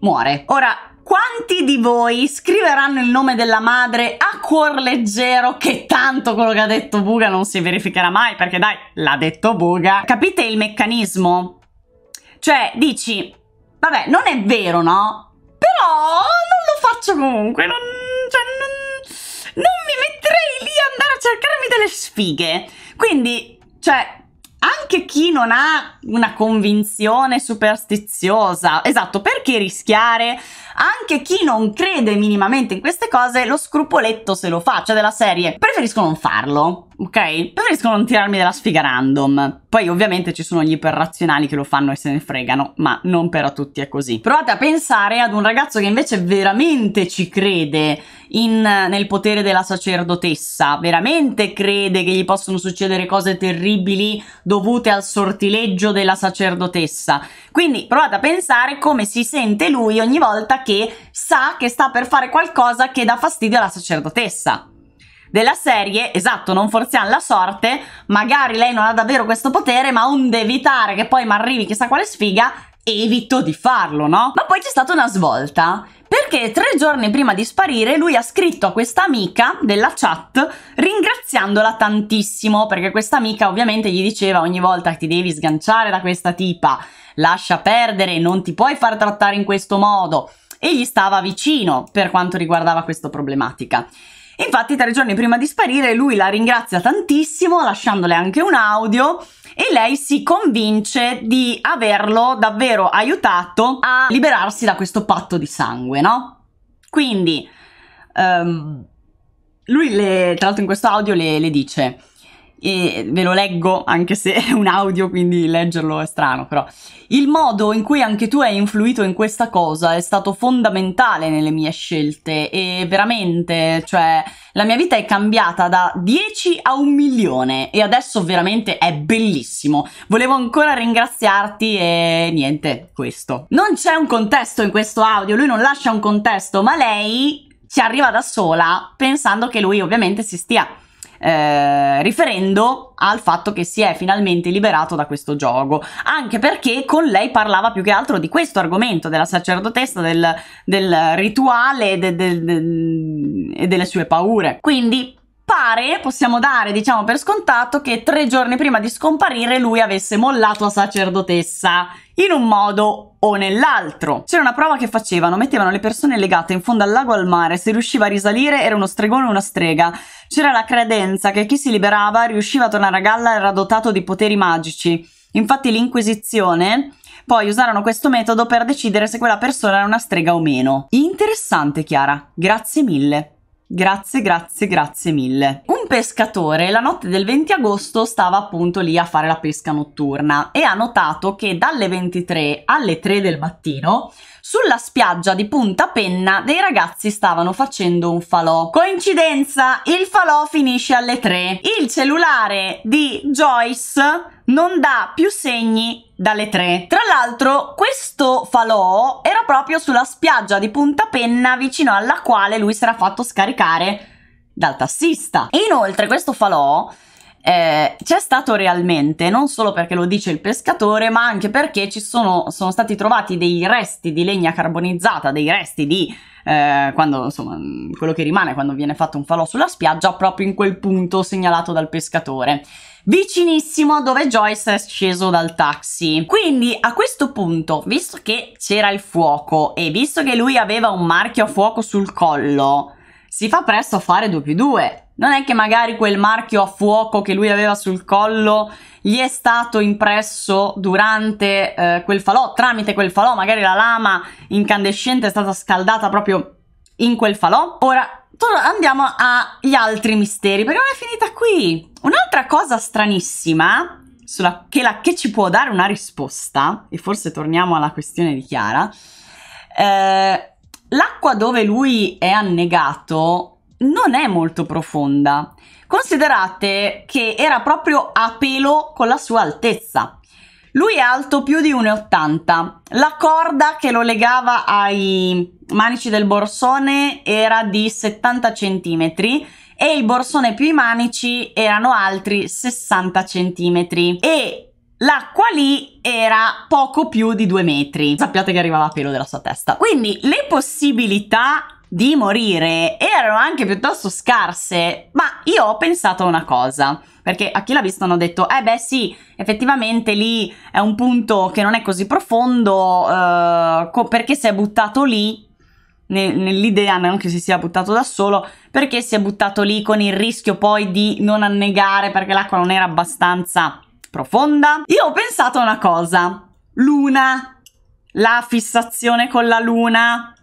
muore. Ora, quanti di voi scriveranno il nome della madre a cuor leggero che tanto quello che ha detto Buga non si verificherà mai? Perché dai, l'ha detto Buga. Capite il meccanismo? Cioè, dici, vabbè, non è vero, no? Però non lo faccio comunque, non, cioè, non, non mi metterei lì ad andare a cercarmi delle sfighe. Quindi, cioè, anche chi non ha una convinzione superstiziosa, esatto, perché rischiare anche chi non crede minimamente in queste cose lo scrupoletto se lo fa, cioè della serie preferisco non farlo, ok? Preferisco non tirarmi della sfiga random. Poi ovviamente ci sono gli iperrazionali che lo fanno e se ne fregano, ma non per a tutti è così. Provate a pensare ad un ragazzo che invece veramente ci crede in, nel potere della sacerdotessa, veramente crede che gli possono succedere cose terribili dovute al sortileggio della sacerdotessa. Quindi provate a pensare come si sente lui ogni volta che sa che sta per fare qualcosa che dà fastidio alla sacerdotessa. Della serie, esatto, non forziamo la sorte, magari lei non ha davvero questo potere, ma onde evitare che poi mi arrivi chissà quale sfiga, evito di farlo, no? Ma poi c'è stata una svolta, perché tre giorni prima di sparire lui ha scritto a questa amica della chat ringraziandola tantissimo, perché questa amica ovviamente gli diceva ogni volta che ti devi sganciare da questa tipa, lascia perdere, non ti puoi far trattare in questo modo, e gli stava vicino per quanto riguardava questa problematica. Infatti tre giorni prima di sparire lui la ringrazia tantissimo lasciandole anche un audio e lei si convince di averlo davvero aiutato a liberarsi da questo patto di sangue, no? Quindi um, lui le, tra l'altro in questo audio le, le dice e ve lo leggo anche se è un audio, quindi leggerlo è strano, però il modo in cui anche tu hai influito in questa cosa è stato fondamentale nelle mie scelte e veramente, cioè, la mia vita è cambiata da 10 a un milione e adesso veramente è bellissimo. Volevo ancora ringraziarti e niente, questo. Non c'è un contesto in questo audio, lui non lascia un contesto, ma lei ci arriva da sola pensando che lui ovviamente si stia eh, riferendo al fatto che si è finalmente liberato da questo gioco, anche perché con lei parlava più che altro di questo argomento, della sacerdotessa, del, del rituale e de, de, de, delle sue paure. Quindi pare possiamo dare, diciamo, per scontato che tre giorni prima di scomparire lui avesse mollato a sacerdotessa in un modo o nell'altro. C'era una prova che facevano, mettevano le persone legate in fondo al lago al mare, se riusciva a risalire era uno stregone o una strega. C'era la credenza che chi si liberava riusciva a tornare a galla era dotato di poteri magici. Infatti l'Inquisizione poi usarono questo metodo per decidere se quella persona era una strega o meno. Interessante Chiara, grazie mille. Grazie, grazie, grazie mille. Un pescatore la notte del 20 agosto stava appunto lì a fare la pesca notturna e ha notato che dalle 23 alle 3 del mattino sulla spiaggia di Punta Penna dei ragazzi stavano facendo un falò. Coincidenza, il falò finisce alle 3. Il cellulare di Joyce non dà più segni dalle 3. Tra l'altro, questo falò era proprio sulla spiaggia di Punta Penna vicino alla quale lui si era fatto scaricare dal tassista. E inoltre questo falò eh, c'è stato realmente, non solo perché lo dice il pescatore, ma anche perché ci sono, sono stati trovati dei resti di legna carbonizzata, dei resti di eh, quando, insomma, quello che rimane quando viene fatto un falò sulla spiaggia, proprio in quel punto segnalato dal pescatore vicinissimo dove Joyce è sceso dal taxi. Quindi a questo punto, visto che c'era il fuoco e visto che lui aveva un marchio a fuoco sul collo, si fa presto a fare 2 più 2. Non è che magari quel marchio a fuoco che lui aveva sul collo gli è stato impresso durante eh, quel falò, tramite quel falò, magari la lama incandescente è stata scaldata proprio in quel falò. Ora andiamo agli altri misteri, perché non è finita qui. Un'altra cosa stranissima sulla, che, la, che, ci può dare una risposta, e forse torniamo alla questione di Chiara, eh, L'acqua dove lui è annegato non è molto profonda. Considerate che era proprio a pelo con la sua altezza. Lui è alto più di 1,80. La corda che lo legava ai manici del borsone era di 70 cm e il borsone più i manici erano altri 60 cm e L'acqua lì era poco più di due metri. Sappiate che arrivava a pelo della sua testa. Quindi le possibilità di morire erano anche piuttosto scarse, ma io ho pensato a una cosa, perché a chi l'ha visto hanno detto, eh beh sì, effettivamente lì è un punto che non è così profondo, eh, perché si è buttato lì, ne nell'idea non che si sia buttato da solo, perché si è buttato lì con il rischio poi di non annegare, perché l'acqua non era abbastanza profonda. Io ho pensato a una cosa. Luna. La fissazione con la luna.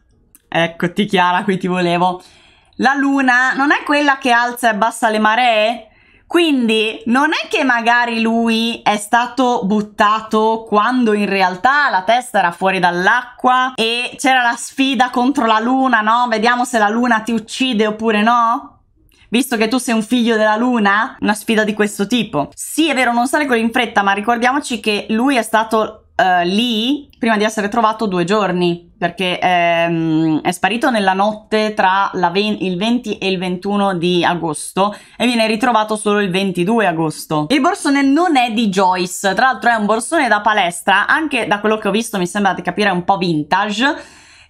Eccoti Chiara, qui ti volevo. La luna non è quella che alza e abbassa le maree? Quindi non è che magari lui è stato buttato quando in realtà la testa era fuori dall'acqua e c'era la sfida contro la luna, no? Vediamo se la luna ti uccide oppure no? visto che tu sei un figlio della luna, una sfida di questo tipo. Sì, è vero, non sale con in fretta, ma ricordiamoci che lui è stato uh, lì prima di essere trovato due giorni perché ehm, è sparito nella notte tra ve- il 20 e il 21 di agosto e viene ritrovato solo il 22 agosto. Il borsone non è di Joyce, tra l'altro è un borsone da palestra, anche da quello che ho visto mi sembra di capire un po' vintage,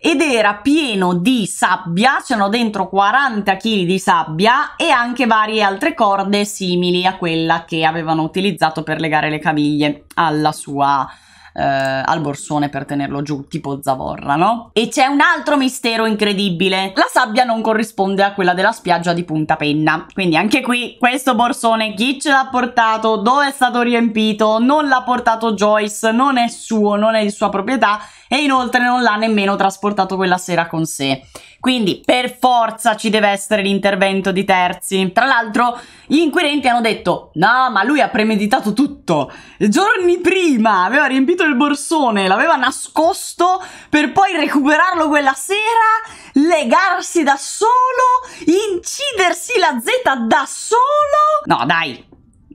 ed era pieno di sabbia, c'erano dentro 40 kg di sabbia e anche varie altre corde simili a quella che avevano utilizzato per legare le caviglie alla sua eh, al borsone per tenerlo giù, tipo zavorra, no? E c'è un altro mistero incredibile. La sabbia non corrisponde a quella della spiaggia di Punta Penna. Quindi anche qui, questo borsone, chi ce l'ha portato, dove è stato riempito, non l'ha portato Joyce, non è suo, non è di sua proprietà e inoltre non l'ha nemmeno trasportato quella sera con sé. Quindi per forza ci deve essere l'intervento di terzi. Tra l'altro gli inquirenti hanno detto no ma lui ha premeditato tutto, giorni prima aveva riempito il borsone, l'aveva nascosto per poi recuperarlo quella sera, legarsi da solo, incidersi la Z da solo. No dai,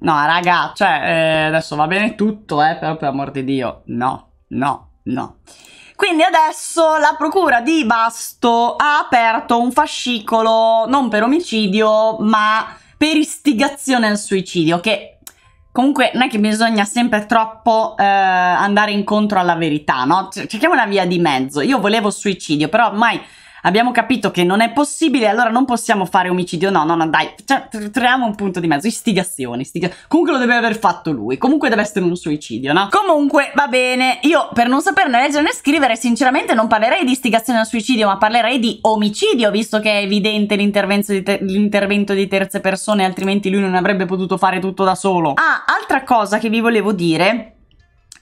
no raga, cioè eh, adesso va bene tutto eh, però per amor di Dio, no, no, no. Quindi adesso la procura di Basto ha aperto un fascicolo non per omicidio ma per istigazione al suicidio che comunque non è che bisogna sempre troppo eh, andare incontro alla verità, no? Cioè, cerchiamo una via di mezzo. Io volevo suicidio, però ormai abbiamo capito che non è possibile, allora non possiamo fare omicidio, no, no, no, dai, cioè, troviamo un punto di mezzo, istigazione, istigazione, comunque lo deve aver fatto lui, comunque deve essere un suicidio, no? Comunque, va bene, io per non saperne leggere né scrivere, sinceramente non parlerei di istigazione al suicidio, ma parlerei di omicidio, visto che è evidente di te- l'intervento di terze persone, altrimenti lui non avrebbe potuto fare tutto da solo. Ah, altra cosa che vi volevo dire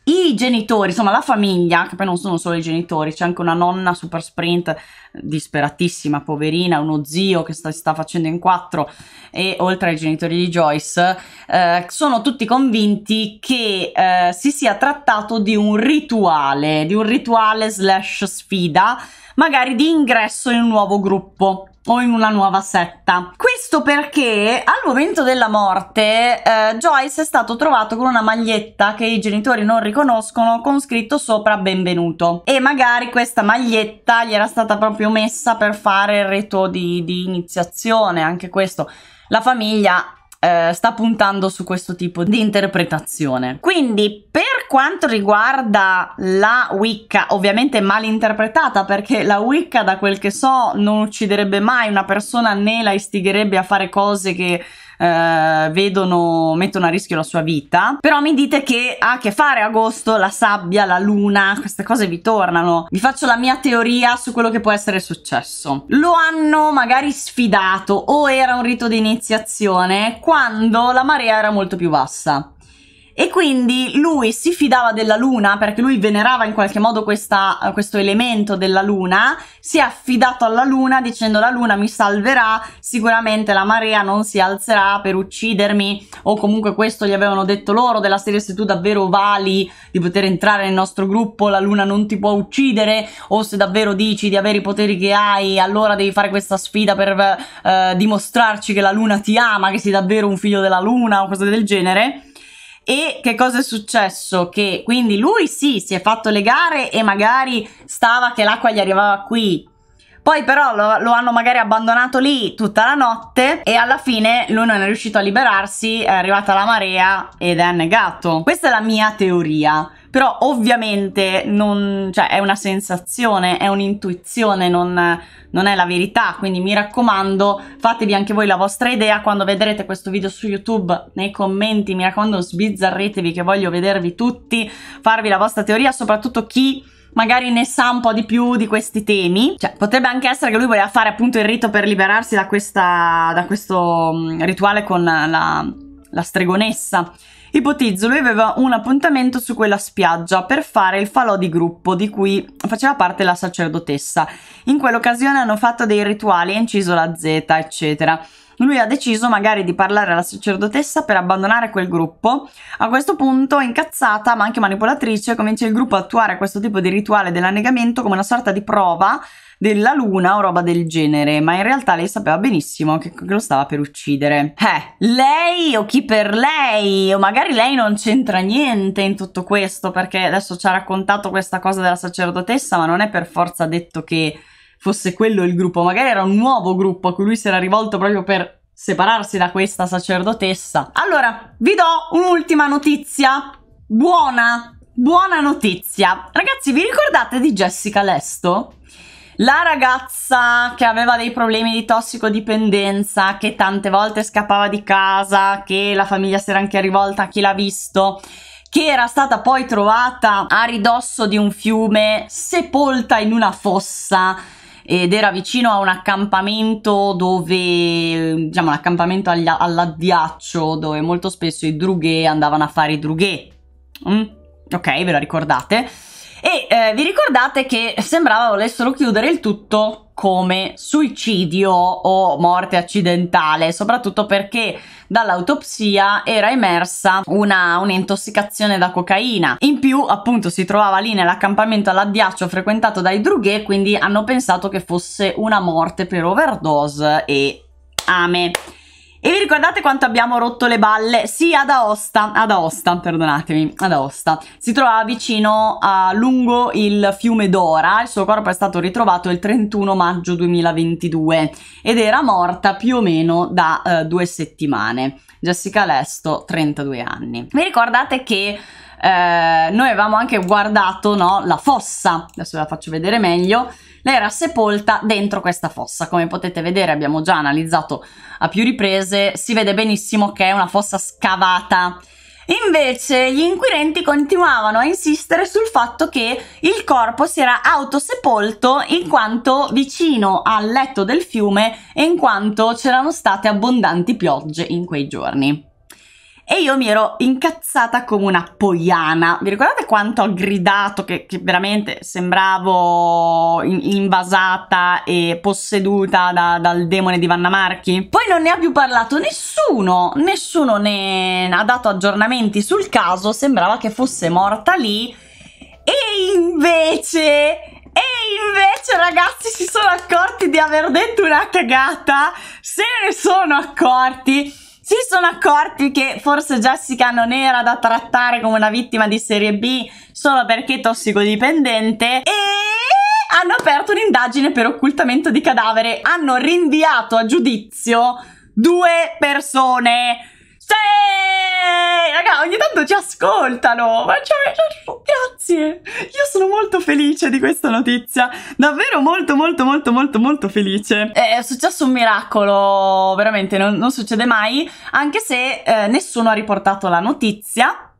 i genitori, insomma la famiglia, che poi non sono solo i genitori, c'è anche una nonna super sprint disperatissima, poverina, uno zio che sta, sta facendo in quattro e oltre ai genitori di Joyce, eh, sono tutti convinti che eh, si sia trattato di un rituale, di un rituale slash sfida, magari di ingresso in un nuovo gruppo o in una nuova setta. Questo perché al momento della morte eh, Joyce è stato trovato con una maglietta che i genitori non riconoscono con scritto sopra benvenuto e magari questa maglietta gli era stata proprio messa per fare il rito di, di iniziazione, anche questo. La famiglia eh, sta puntando su questo tipo di interpretazione. Quindi, per quanto riguarda la Wicca, ovviamente mal interpretata, perché la Wicca, da quel che so, non ucciderebbe mai una persona né la istigherebbe a fare cose che eh, vedono, mettono a rischio la sua vita. Però mi dite che ha a che fare agosto, la sabbia, la luna, queste cose vi tornano. Vi faccio la mia teoria su quello che può essere successo. Lo hanno magari sfidato o era un rito di iniziazione quando la marea era molto più bassa. E quindi lui si fidava della luna perché lui venerava in qualche modo questa, questo elemento della luna, si è affidato alla luna dicendo la luna mi salverà, sicuramente la marea non si alzerà per uccidermi o comunque questo gli avevano detto loro della serie se tu davvero vali di poter entrare nel nostro gruppo la luna non ti può uccidere o se davvero dici di avere i poteri che hai allora devi fare questa sfida per eh, dimostrarci che la luna ti ama, che sei davvero un figlio della luna o cose del genere e che cosa è successo? Che quindi lui sì, si è fatto le gare e magari stava che l'acqua gli arrivava qui. Poi però lo, lo, hanno magari abbandonato lì tutta la notte e alla fine lui non è riuscito a liberarsi, è arrivata la marea ed è annegato. Questa è la mia teoria. Però ovviamente non, cioè, è una sensazione, è un'intuizione, non, non è la verità, quindi mi raccomando fatevi anche voi la vostra idea quando vedrete questo video su YouTube nei commenti, mi raccomando sbizzarretevi che voglio vedervi tutti, farvi la vostra teoria, soprattutto chi magari ne sa un po' di più di questi temi. Cioè, potrebbe anche essere che lui voleva fare appunto il rito per liberarsi da, questa, da questo mm, rituale con la, la stregonessa Ipotizzo, lui aveva un appuntamento su quella spiaggia per fare il falò di gruppo di cui faceva parte la sacerdotessa. In quell'occasione hanno fatto dei rituali e inciso la Z, eccetera lui ha deciso magari di parlare alla sacerdotessa per abbandonare quel gruppo. A questo punto, incazzata ma anche manipolatrice, comincia il gruppo a attuare questo tipo di rituale dell'annegamento come una sorta di prova della luna o roba del genere, ma in realtà lei sapeva benissimo che, che lo stava per uccidere. Eh, lei o chi per lei, o magari lei non c'entra niente in tutto questo, perché adesso ci ha raccontato questa cosa della sacerdotessa, ma non è per forza detto che fosse quello il gruppo, magari era un nuovo gruppo a cui lui si era rivolto proprio per separarsi da questa sacerdotessa. Allora, vi do un'ultima notizia. Buona, buona notizia. Ragazzi, vi ricordate di Jessica Lesto? La ragazza che aveva dei problemi di tossicodipendenza, che tante volte scappava di casa, che la famiglia si era anche rivolta a chi l'ha visto, che era stata poi trovata a ridosso di un fiume, sepolta in una fossa ed era vicino a un accampamento dove, diciamo un accampamento agli, all'addiaccio dove molto spesso i drughe andavano a fare i drughe. Mm? Ok, ve la ricordate? e eh, vi ricordate che sembrava volessero chiudere il tutto come suicidio o morte accidentale, soprattutto perché dall'autopsia era emersa una, un'intossicazione da cocaina. In più, appunto, si trovava lì nell'accampamento all'addiaccio frequentato dai drughe, quindi hanno pensato che fosse una morte per overdose e ame. E vi ricordate quanto abbiamo rotto le balle? Sì, ad Aosta, ad Aosta, perdonatemi, ad Aosta. Si trovava vicino a lungo il fiume Dora, il suo corpo è stato ritrovato il 31 maggio 2022 ed era morta più o meno da eh, due settimane. Jessica Lesto, 32 anni. Vi ricordate che eh, noi avevamo anche guardato no, la fossa, adesso ve la faccio vedere meglio, lei era sepolta dentro questa fossa. Come potete vedere, abbiamo già analizzato a più riprese, si vede benissimo che è una fossa scavata. Invece gli inquirenti continuavano a insistere sul fatto che il corpo si era autosepolto in quanto vicino al letto del fiume e in quanto c'erano state abbondanti piogge in quei giorni. E io mi ero incazzata come una poiana. Vi ricordate quanto ho gridato che, che veramente sembravo in, invasata e posseduta da, dal demone di Vanna Marchi? Poi non ne ha più parlato nessuno, nessuno ne ha dato aggiornamenti sul caso, sembrava che fosse morta lì. E invece e invece ragazzi si sono accorti di aver detto una cagata, se ne sono accorti si sono accorti che forse Jessica non era da trattare come una vittima di serie B solo perché tossicodipendente e hanno aperto un'indagine per occultamento di cadavere, hanno rinviato a giudizio due persone. Sì! Yeee! Eh, raga, ogni tanto ci ascoltano! Ma cioè, grazie! Io sono molto felice di questa notizia. Davvero molto, molto, molto, molto, molto felice. Eh, è successo un miracolo, veramente, non, non succede mai. Anche se eh, nessuno ha riportato la notizia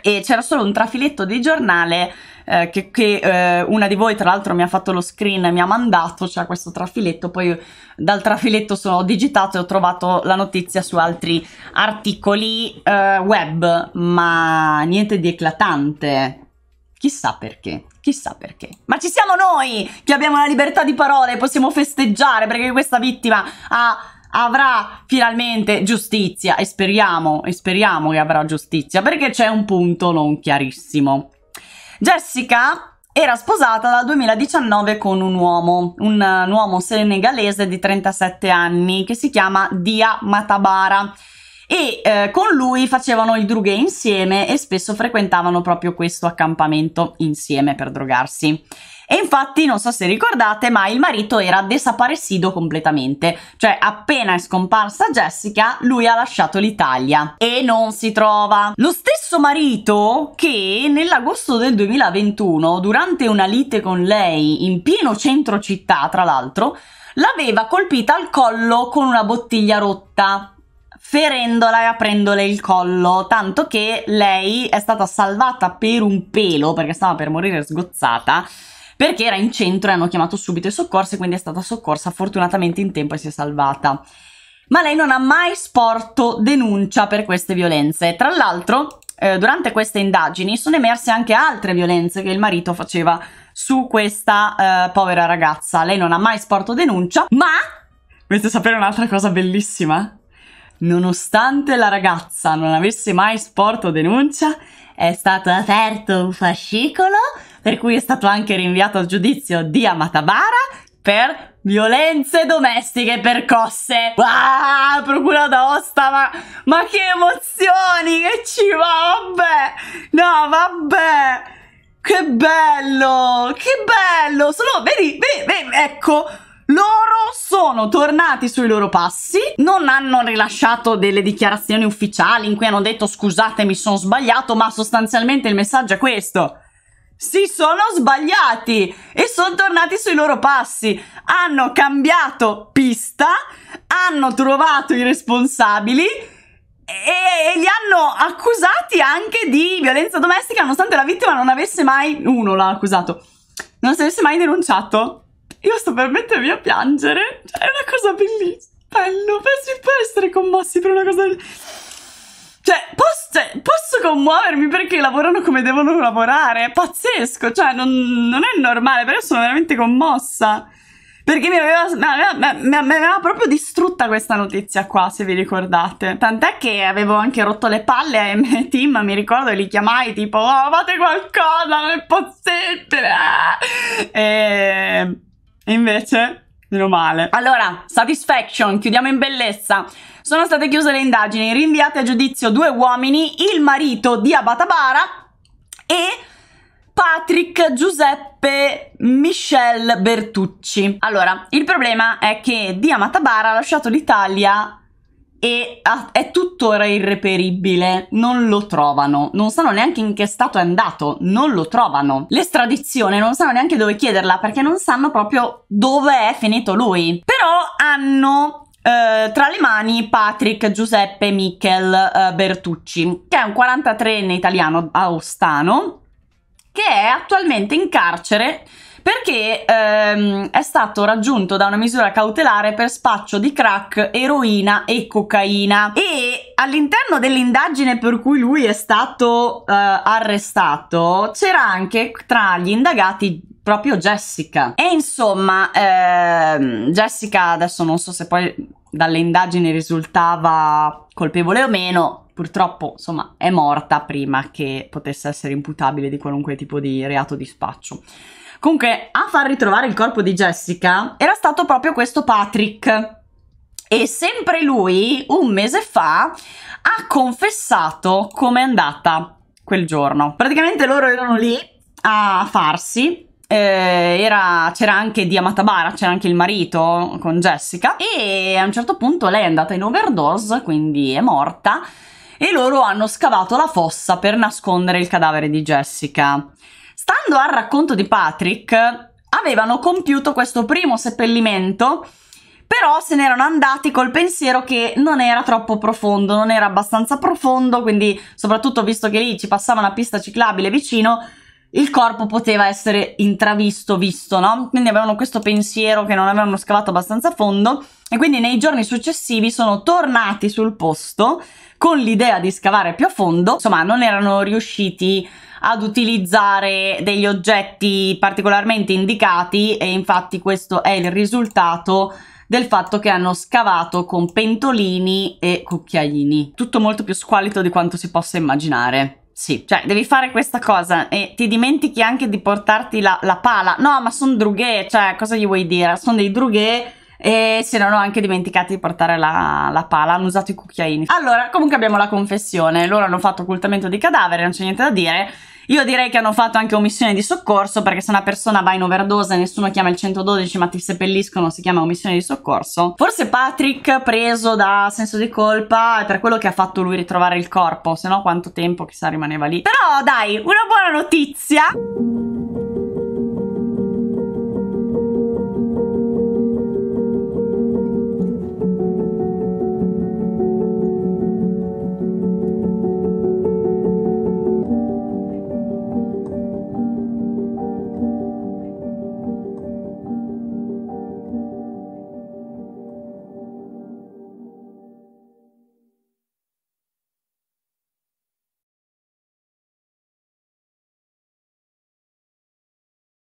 e c'era solo un trafiletto di giornale eh, che, che eh, una di voi tra l'altro mi ha fatto lo screen e mi ha mandato, c'era cioè questo trafiletto, poi dal trafiletto sono digitato e ho trovato la notizia su altri articoli eh, web, ma niente di eclatante. Chissà perché, chissà perché. Ma ci siamo noi che abbiamo la libertà di parole, e possiamo festeggiare perché questa vittima ha avrà finalmente giustizia e speriamo, e speriamo che avrà giustizia perché c'è un punto non chiarissimo. Jessica era sposata dal 2019 con un uomo, un, un uomo senegalese di 37 anni che si chiama Dia Matabara e eh, con lui facevano il drughe insieme e spesso frequentavano proprio questo accampamento insieme per drogarsi. E infatti, non so se ricordate, ma il marito era desaparecido completamente, cioè appena è scomparsa Jessica, lui ha lasciato l'Italia e non si trova. Lo stesso marito che nell'agosto del 2021, durante una lite con lei in pieno centro città, tra l'altro, l'aveva colpita al collo con una bottiglia rotta ferendola e aprendole il collo, tanto che lei è stata salvata per un pelo perché stava per morire sgozzata perché era in centro e hanno chiamato subito i soccorsi, quindi è stata soccorsa fortunatamente in tempo e si è salvata. Ma lei non ha mai sporto denuncia per queste violenze. Tra l'altro, eh, durante queste indagini sono emerse anche altre violenze che il marito faceva su questa eh, povera ragazza. Lei non ha mai sporto denuncia, ma volete sapere un'altra cosa bellissima? Nonostante la ragazza non avesse mai sporto denuncia, è stato aperto un fascicolo per cui è stato anche rinviato al giudizio di Amatabara per violenze domestiche percosse. Ah, procura d'Aosta, ma, ma che emozioni, che ci va, vabbè, no, vabbè, che bello, che bello, solo, vedi, vedi, vedi ecco, loro sono tornati sui loro passi, non hanno rilasciato delle dichiarazioni ufficiali in cui hanno detto scusate mi sono sbagliato, ma sostanzialmente il messaggio è questo si sono sbagliati e sono tornati sui loro passi. Hanno cambiato pista, hanno trovato i responsabili e, e, li hanno accusati anche di violenza domestica, nonostante la vittima non avesse mai. Uno l'ha accusato, non si avesse mai denunciato. Io sto per mettermi a piangere. Cioè, è una cosa bellissima. Bello, penso può essere commossi per una cosa del cioè, posso, cioè, posso commuovermi perché lavorano come devono lavorare. È pazzesco, cioè, non, non è normale, però sono veramente commossa. Perché mi aveva, mi, aveva, mi aveva, proprio distrutta questa notizia qua, se vi ricordate. Tant'è che avevo anche rotto le palle a M Team, mi ricordo, li chiamai tipo, oh, fate qualcosa, non è possibile! E invece, meno male. Allora, satisfaction, chiudiamo in bellezza sono state chiuse le indagini, rinviate a giudizio due uomini, il marito di Abatabara e Patrick Giuseppe Michel Bertucci. Allora, il problema è che Di Amatabara ha lasciato l'Italia e è tuttora irreperibile, non lo trovano, non sanno neanche in che stato è andato, non lo trovano. L'estradizione non sanno neanche dove chiederla perché non sanno proprio dove è finito lui. Però hanno eh, tra le mani Patrick Giuseppe Michel eh, Bertucci, che è un 43enne italiano aostano che è attualmente in carcere perché ehm, è stato raggiunto da una misura cautelare per spaccio di crack, eroina e cocaina e all'interno dell'indagine per cui lui è stato eh, arrestato c'era anche tra gli indagati proprio Jessica e insomma ehm, Jessica adesso non so se poi dalle indagini risultava colpevole o meno, purtroppo insomma è morta prima che potesse essere imputabile di qualunque tipo di reato di spaccio. Comunque a far ritrovare il corpo di Jessica era stato proprio questo Patrick. E sempre lui, un mese fa, ha confessato com'è andata quel giorno. Praticamente loro erano lì a farsi eh, era, c'era anche di Amatabara, c'era anche il marito con Jessica e a un certo punto lei è andata in overdose, quindi è morta e loro hanno scavato la fossa per nascondere il cadavere di Jessica. Stando al racconto di Patrick, avevano compiuto questo primo seppellimento però se ne erano andati col pensiero che non era troppo profondo, non era abbastanza profondo, quindi soprattutto visto che lì ci passava una pista ciclabile vicino, il corpo poteva essere intravisto, visto, no? Quindi avevano questo pensiero che non avevano scavato abbastanza a fondo e quindi nei giorni successivi sono tornati sul posto con l'idea di scavare più a fondo, insomma non erano riusciti ad utilizzare degli oggetti particolarmente indicati e infatti questo è il risultato del fatto che hanno scavato con pentolini e cucchiaini. Tutto molto più squalito di quanto si possa immaginare. Sì, cioè devi fare questa cosa e ti dimentichi anche di portarti la, la pala. No, ma sono drughe, cioè cosa gli vuoi dire? Sono dei drughe e se non ho anche dimenticato di portare la, la, pala, hanno usato i cucchiaini. Allora, comunque abbiamo la confessione, loro hanno fatto occultamento di cadavere, non c'è niente da dire io direi che hanno fatto anche omissione di soccorso perché se una persona va in overdose e nessuno chiama il 112 ma ti seppelliscono si chiama omissione di soccorso. Forse Patrick preso da senso di colpa è per quello che ha fatto lui ritrovare il corpo, se no quanto tempo chissà rimaneva lì. Però dai, una buona notizia!